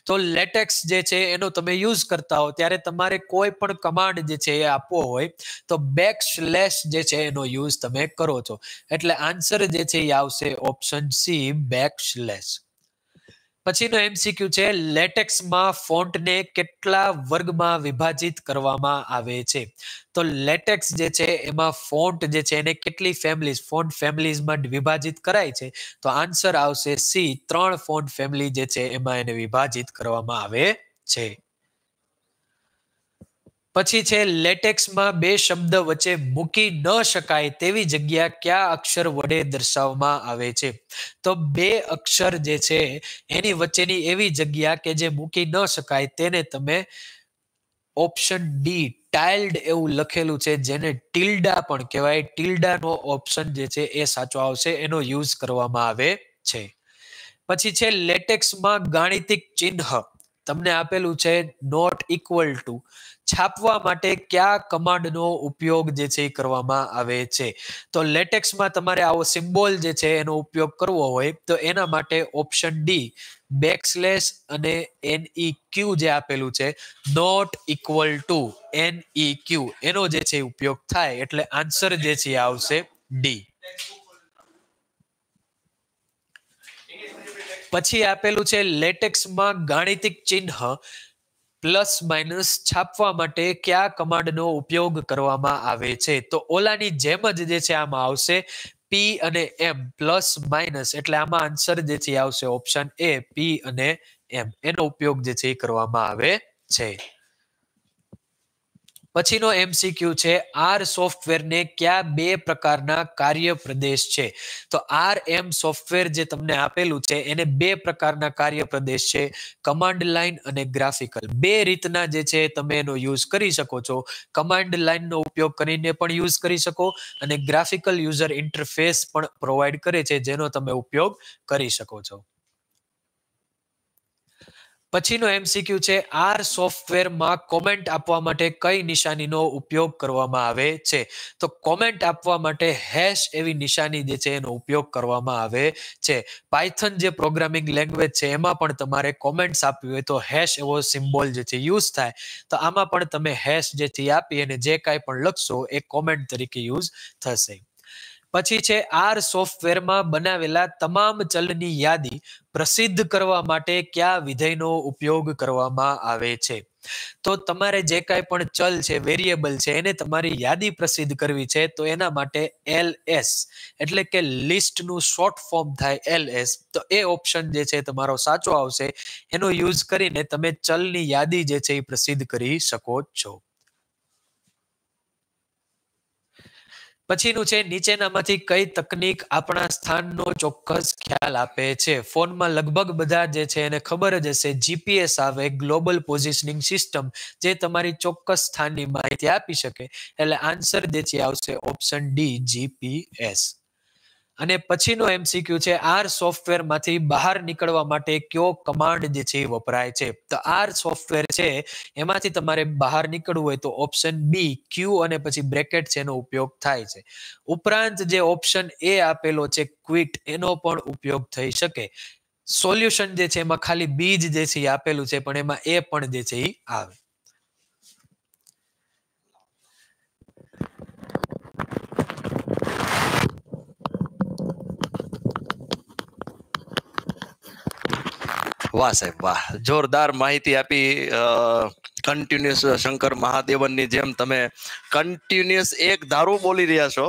B: તો લેટેક્સ જે છે એનો તમે યુઝ કરતા હો ત્યારે તમારે કોઈ પણ કમાન્ડ જે છે એ આપવો હોય તો બેક સ્લેશ જે છે એનો યુઝ તમે કરો છો એટલે આન્સર જે છે એ આવશે ઓપ્શન સી બેક સ્લેશ પછીનો એમસીક્યુ છે લેટેક્સમાં ફોન્ટને કેટલા વર્ગમાં વિભાજિત કરવામાં આવે છે તો લેટેક્સ જે છે એમાં ફોન્ટ જે છે એને કેટલી ફેમિલીઝ ફોન્ટ ફેમિલીઝમાં વિભાજિત કરાય છે તો આન્સર આવશે સી ત્રણ ફોન્ટ ફેમિલી જે છે એમાં એને વિભાજિત કરવામાં આવે છે પછી છે લેટેક્સમાં બે શબ્દ વચ્ચે મૂકી ન શકાય તેવી જગ્યા કયા અક્ષર વડે દર્શાવવામાં આવે છે તો બે અક્ષર જે છે એની વચ્ચેની એવી જગ્યા કે જે મૂકી ન શકાય તેને તમે ઓપ્શન ડી ટાઇલ્ડ એવું લખેલું છે જેને ટિલ્ડા પણ કહેવાય ટિલ્ડાનો ઓપ્શન જે છે એ સાચો આવશે એનો યુઝ કરવામાં આવે છે પછી છે લેટેક્સમાં ગાણિતિક ચિહ્ન તમને આપેલું છે નોટ ઇક્વલ ટુ છાપવા માટે કયા કમાન્ડનો ઉપયોગ જે છે એ કરવામાં આવે છે તો લેટેક્સમાં તમારે આવો સિમ્બોલ જે છે એનો ઉપયોગ કરવો હોય તો એના માટે ઓપ્શન ડી બેકસ્લેશ અને એનઈ ક્યુ જે આપેલું છે not equal to N E Q એનો જે છે ઉપયોગ થાય એટલે આન્સર જે છે આવશે ડી પછી આપેલું છે લેટેક્સમાં ગાણિતિક ચિહ્ન પ્લસ માઇનસ છાપવા માટે કયા કમાન્ડનો ઉપયોગ કરવામાં આવે છે તો ઓલાની જેમ જ જે છે આમાં આવશે પી અને એમ પ્લસ માઇનસ એટલે આમાં આન્સર જે છે આવશે ઓપ્શન એ પી અને એમ એનો ઉપયોગ જે છે એ કરવામાં આવે છે પછીનો એમસીક્યુ છે આર સોફ્ટવેરને કયા બે પ્રકારના કાર્ય પ્રદેશ છે તો આર એમ સોફ્ટવેર જે તમને આપેલું છે એને બે પ્રકારના કાર્ય પ્રદેશ છે કમાન્ડ લાઇન અને ગ્રાફિકલ બે રીતના જે છે તમે એનો યુઝ કરી શકો છો કમાન્ડ લાઇનનો ઉપયોગ કરીને પણ યુઝ કરી શકો અને ગ્રાફિકલ યુઝર ઇન્ટરફેસ પણ પ્રોવાઈડ કરે છે જેનો તમે ઉપયોગ કરી શકો છો પછીનો એમસીક્યુ છે આર સોફ્ટવેરમાં કોમેન્ટ આપવા માટે કઈ નિશાનીનો ઉપયોગ કરવામાં આવે છે તો કોમેન્ટ આપવા માટે હેશ એવી નિશાની જે છે એનો ઉપયોગ કરવામાં આવે છે પાયથન જે પ્રોગ્રામિંગ લેંગ્વેજ છે એમાં પણ તમારે કોમેન્ટ્સ આપવી હોય તો હેશ એવો સિમ્બોલ જે છે યુઝ થાય તો આમાં પણ તમે હેશ જે છે આપી અને જે કાંઈ પણ લખશો એ કોમેન્ટ તરીકે યુઝ થશે પછી છે આર સોફ્ટવેરમાં બનાવેલા તમામ ચલની યાદી પ્રસિદ્ધ કરવા માટે કયા વિધેયનો ઉપયોગ કરવામાં આવે છે તો તમારે જે કાંઈ પણ ચલ છે વેરિયેબલ છે એને તમારી યાદી પ્રસિદ્ધ કરવી છે તો એના માટે એલ એસ એટલે કે લિસ્ટનું શોર્ટ ફોર્મ થાય એલ એસ તો એ ઓપ્શન જે છે તમારો સાચો આવશે એનો યુઝ કરીને તમે ચલની યાદી જે છે એ પ્રસિદ્ધ કરી શકો છો પછીનું છે નીચેનામાંથી કઈ તકનીક આપણા સ્થાનનો ચોક્કસ ખ્યાલ આપે છે ફોનમાં લગભગ બધા જે છે એને ખબર જ હશે જીપીએસ આવે ગ્લોબલ પોઝિશનિંગ સિસ્ટમ જે તમારી ચોક્કસ સ્થાનની માહિતી આપી શકે એટલે આન્સર જે છે આવશે ઓપ્શન ડી જીપીએસ અને પછીનો એમસીક્યુ છે આર સોફ્ટવેર માંથી બહાર નીકળવા માટે કયો કમાન્ડ જે છે વપરાય છે તો આર સોફ્ટવેર છે એમાંથી તમારે બહાર નીકળવું હોય તો ઓપ્શન બી ક્યુ અને પછી બ્રેકેટ છે એનો ઉપયોગ થાય છે ઉપરાંત જે ઓપ્શન એ આપેલો છે ક્વિટ એનો પણ ઉપયોગ થઈ શકે સોલ્યુશન જે છે એમાં ખાલી બી જ જે છે આપેલું છે પણ એમાં એ પણ જે છે એ આવે
A: વાહ સાહેબ વાહ જોરદાર માહિતી આપી કન્ટિન્યુઅસ શંકર મહાદેવનની જેમ તમે કન્ટિન્યુઅસ એક ધારું બોલી રહ્યા છો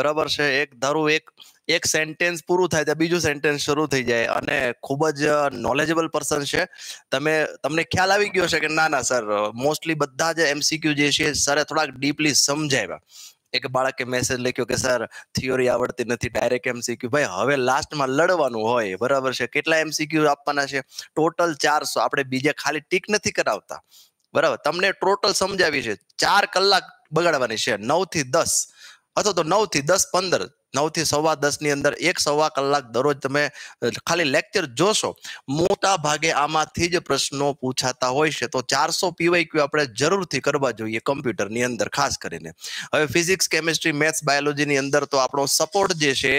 A: બરાબર છે એક ધારું એક એક સેન્ટેન્સ પૂરું થાય ત્યાં બીજું સેન્ટેન્સ શરૂ થઈ જાય અને ખૂબ જ નોલેજેબલ પર્સન છે તમે તમને ખ્યાલ આવી ગયો છે કે ના ના સર મોસ્ટલી બધા જ એમસીક્યુ જે છે સરે થોડાક ડીપલી સમજાવ્યા એક બાળકે મેસેજ લખ્યો કે સર થિયોરી આવડતી નથી ડાયરેક્ટ એમસીક્યુ ભાઈ હવે લાસ્ટમાં લડવાનું હોય બરાબર છે કેટલા એમસીક્યુ આપવાના છે ટોટલ ચારસો આપણે બીજા ખાલી ટીક નથી કરાવતા બરાબર તમને ટોટલ સમજાવી છે ચાર કલાક બગાડવાની છે નવ થી દસ અથવા તો નવ થી દસ પંદર નવથી સવા દસની અંદર એક સવા કલાક દરરોજ તમે ખાલી લેક્ચર જોશો મોટા ભાગે આમાંથી જ પ્રશ્નો પૂછાતા હોય છે તો ચારસો પીવાય ક્યુ આપણે જરૂરથી કરવા જોઈએ કમ્પ્યુટરની અંદર ખાસ કરીને હવે ફિઝિક્સ કેમિસ્ટ્રી મેથ્સ બાયોલોજીની અંદર તો આપણો સપોર્ટ જે છે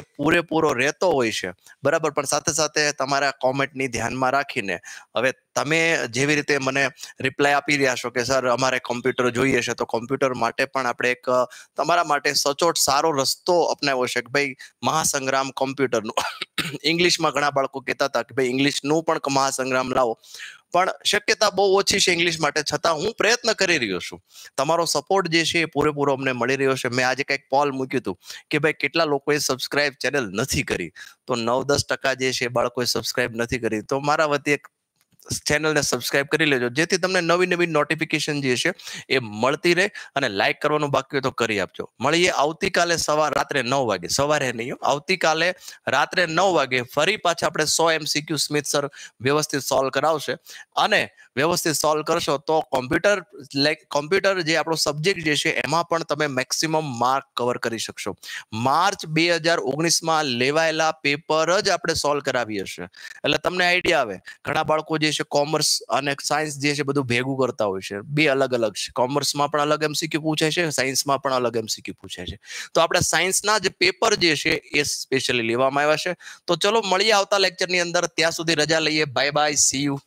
A: એ પૂરેપૂરો રહેતો હોય છે બરાબર પણ સાથે સાથે તમારા કોમેન્ટની ધ્યાનમાં રાખીને હવે તમે જેવી રીતે મને રિપ્લાય આપી રહ્યા છો કે સર અમારે કોમ્પ્યુટર જોઈએ છે તો કોમ્પ્યુટર માટે પણ આપણે એક તમારા માટે સચોટ સારો રસ્તો તબક્કો અપનાવ્યો છે કે ભાઈ મહાસંગ્રામ કોમ્પ્યુટરનું ઇંગ્લિશમાં ઘણા બાળકો કહેતા હતા કે ભાઈ ઇંગ્લિશનું પણ મહાસંગ્રામ લાવો પણ શક્યતા બહુ ઓછી છે ઇંગ્લિશ માટે છતાં હું પ્રયત્ન કરી રહ્યો છું તમારો સપોર્ટ જે છે એ પૂરેપૂરો અમને મળી રહ્યો છે મેં આજે કંઈક પોલ મૂક્યું હતું કે ભાઈ કેટલા લોકોએ સબસ્ક્રાઇબ ચેનલ નથી કરી તો નવ દસ ટકા જે છે બાળકોએ સબસ્ક્રાઇબ નથી કરી તો મારા વતી એક ચેનલને સબસ્ક્રાઇબ કરી લેજો જેથી તમને નવી નવી નોટિફિકેશન જે છે એ મળતી રહે અને લાઇક કરવાનું બાકી હોય તો કરી આપજો મળીએ આવતીકાલે સવાર રાત્રે નવ વાગે સવારે નહીં આવતીકાલે રાત્રે નવ વાગે ફરી પાછા આપણે સો એમસીક્યુ સ્મિથ સર વ્યવસ્થિત સોલ્વ કરાવશે અને વ્યવસ્થિત સોલ્વ કરશો તો કોમ્પ્યુટર લાઈક કોમ્પ્યુટર જે આપણો સબ્જેક્ટ જે છે એમાં પણ તમે મેક્સિમમ માર્ક કવર કરી શકશો માર્ચ બે હજાર ઓગણીસમાં લેવાયેલા પેપર જ આપણે સોલ્વ કરાવી હશે એટલે તમને આઈડિયા આવે ઘણા બાળકો જે છે કોમર્સ અને સાયન્સ જે છે બધું ભેગું કરતા હોય છે બે અલગ અલગ છે કોમર્સમાં પણ અલગ એમસીક્યુ પૂછાય છે સાયન્સમાં પણ અલગ એમસીક્યુ પૂછાય છે તો આપણે સાયન્સના જે પેપર જે છે એ સ્પેશિયલી લેવામાં આવ્યા છે તો ચલો મળીએ આવતા લેક્ચરની અંદર ત્યાં સુધી રજા લઈએ બાય બાય સી યુ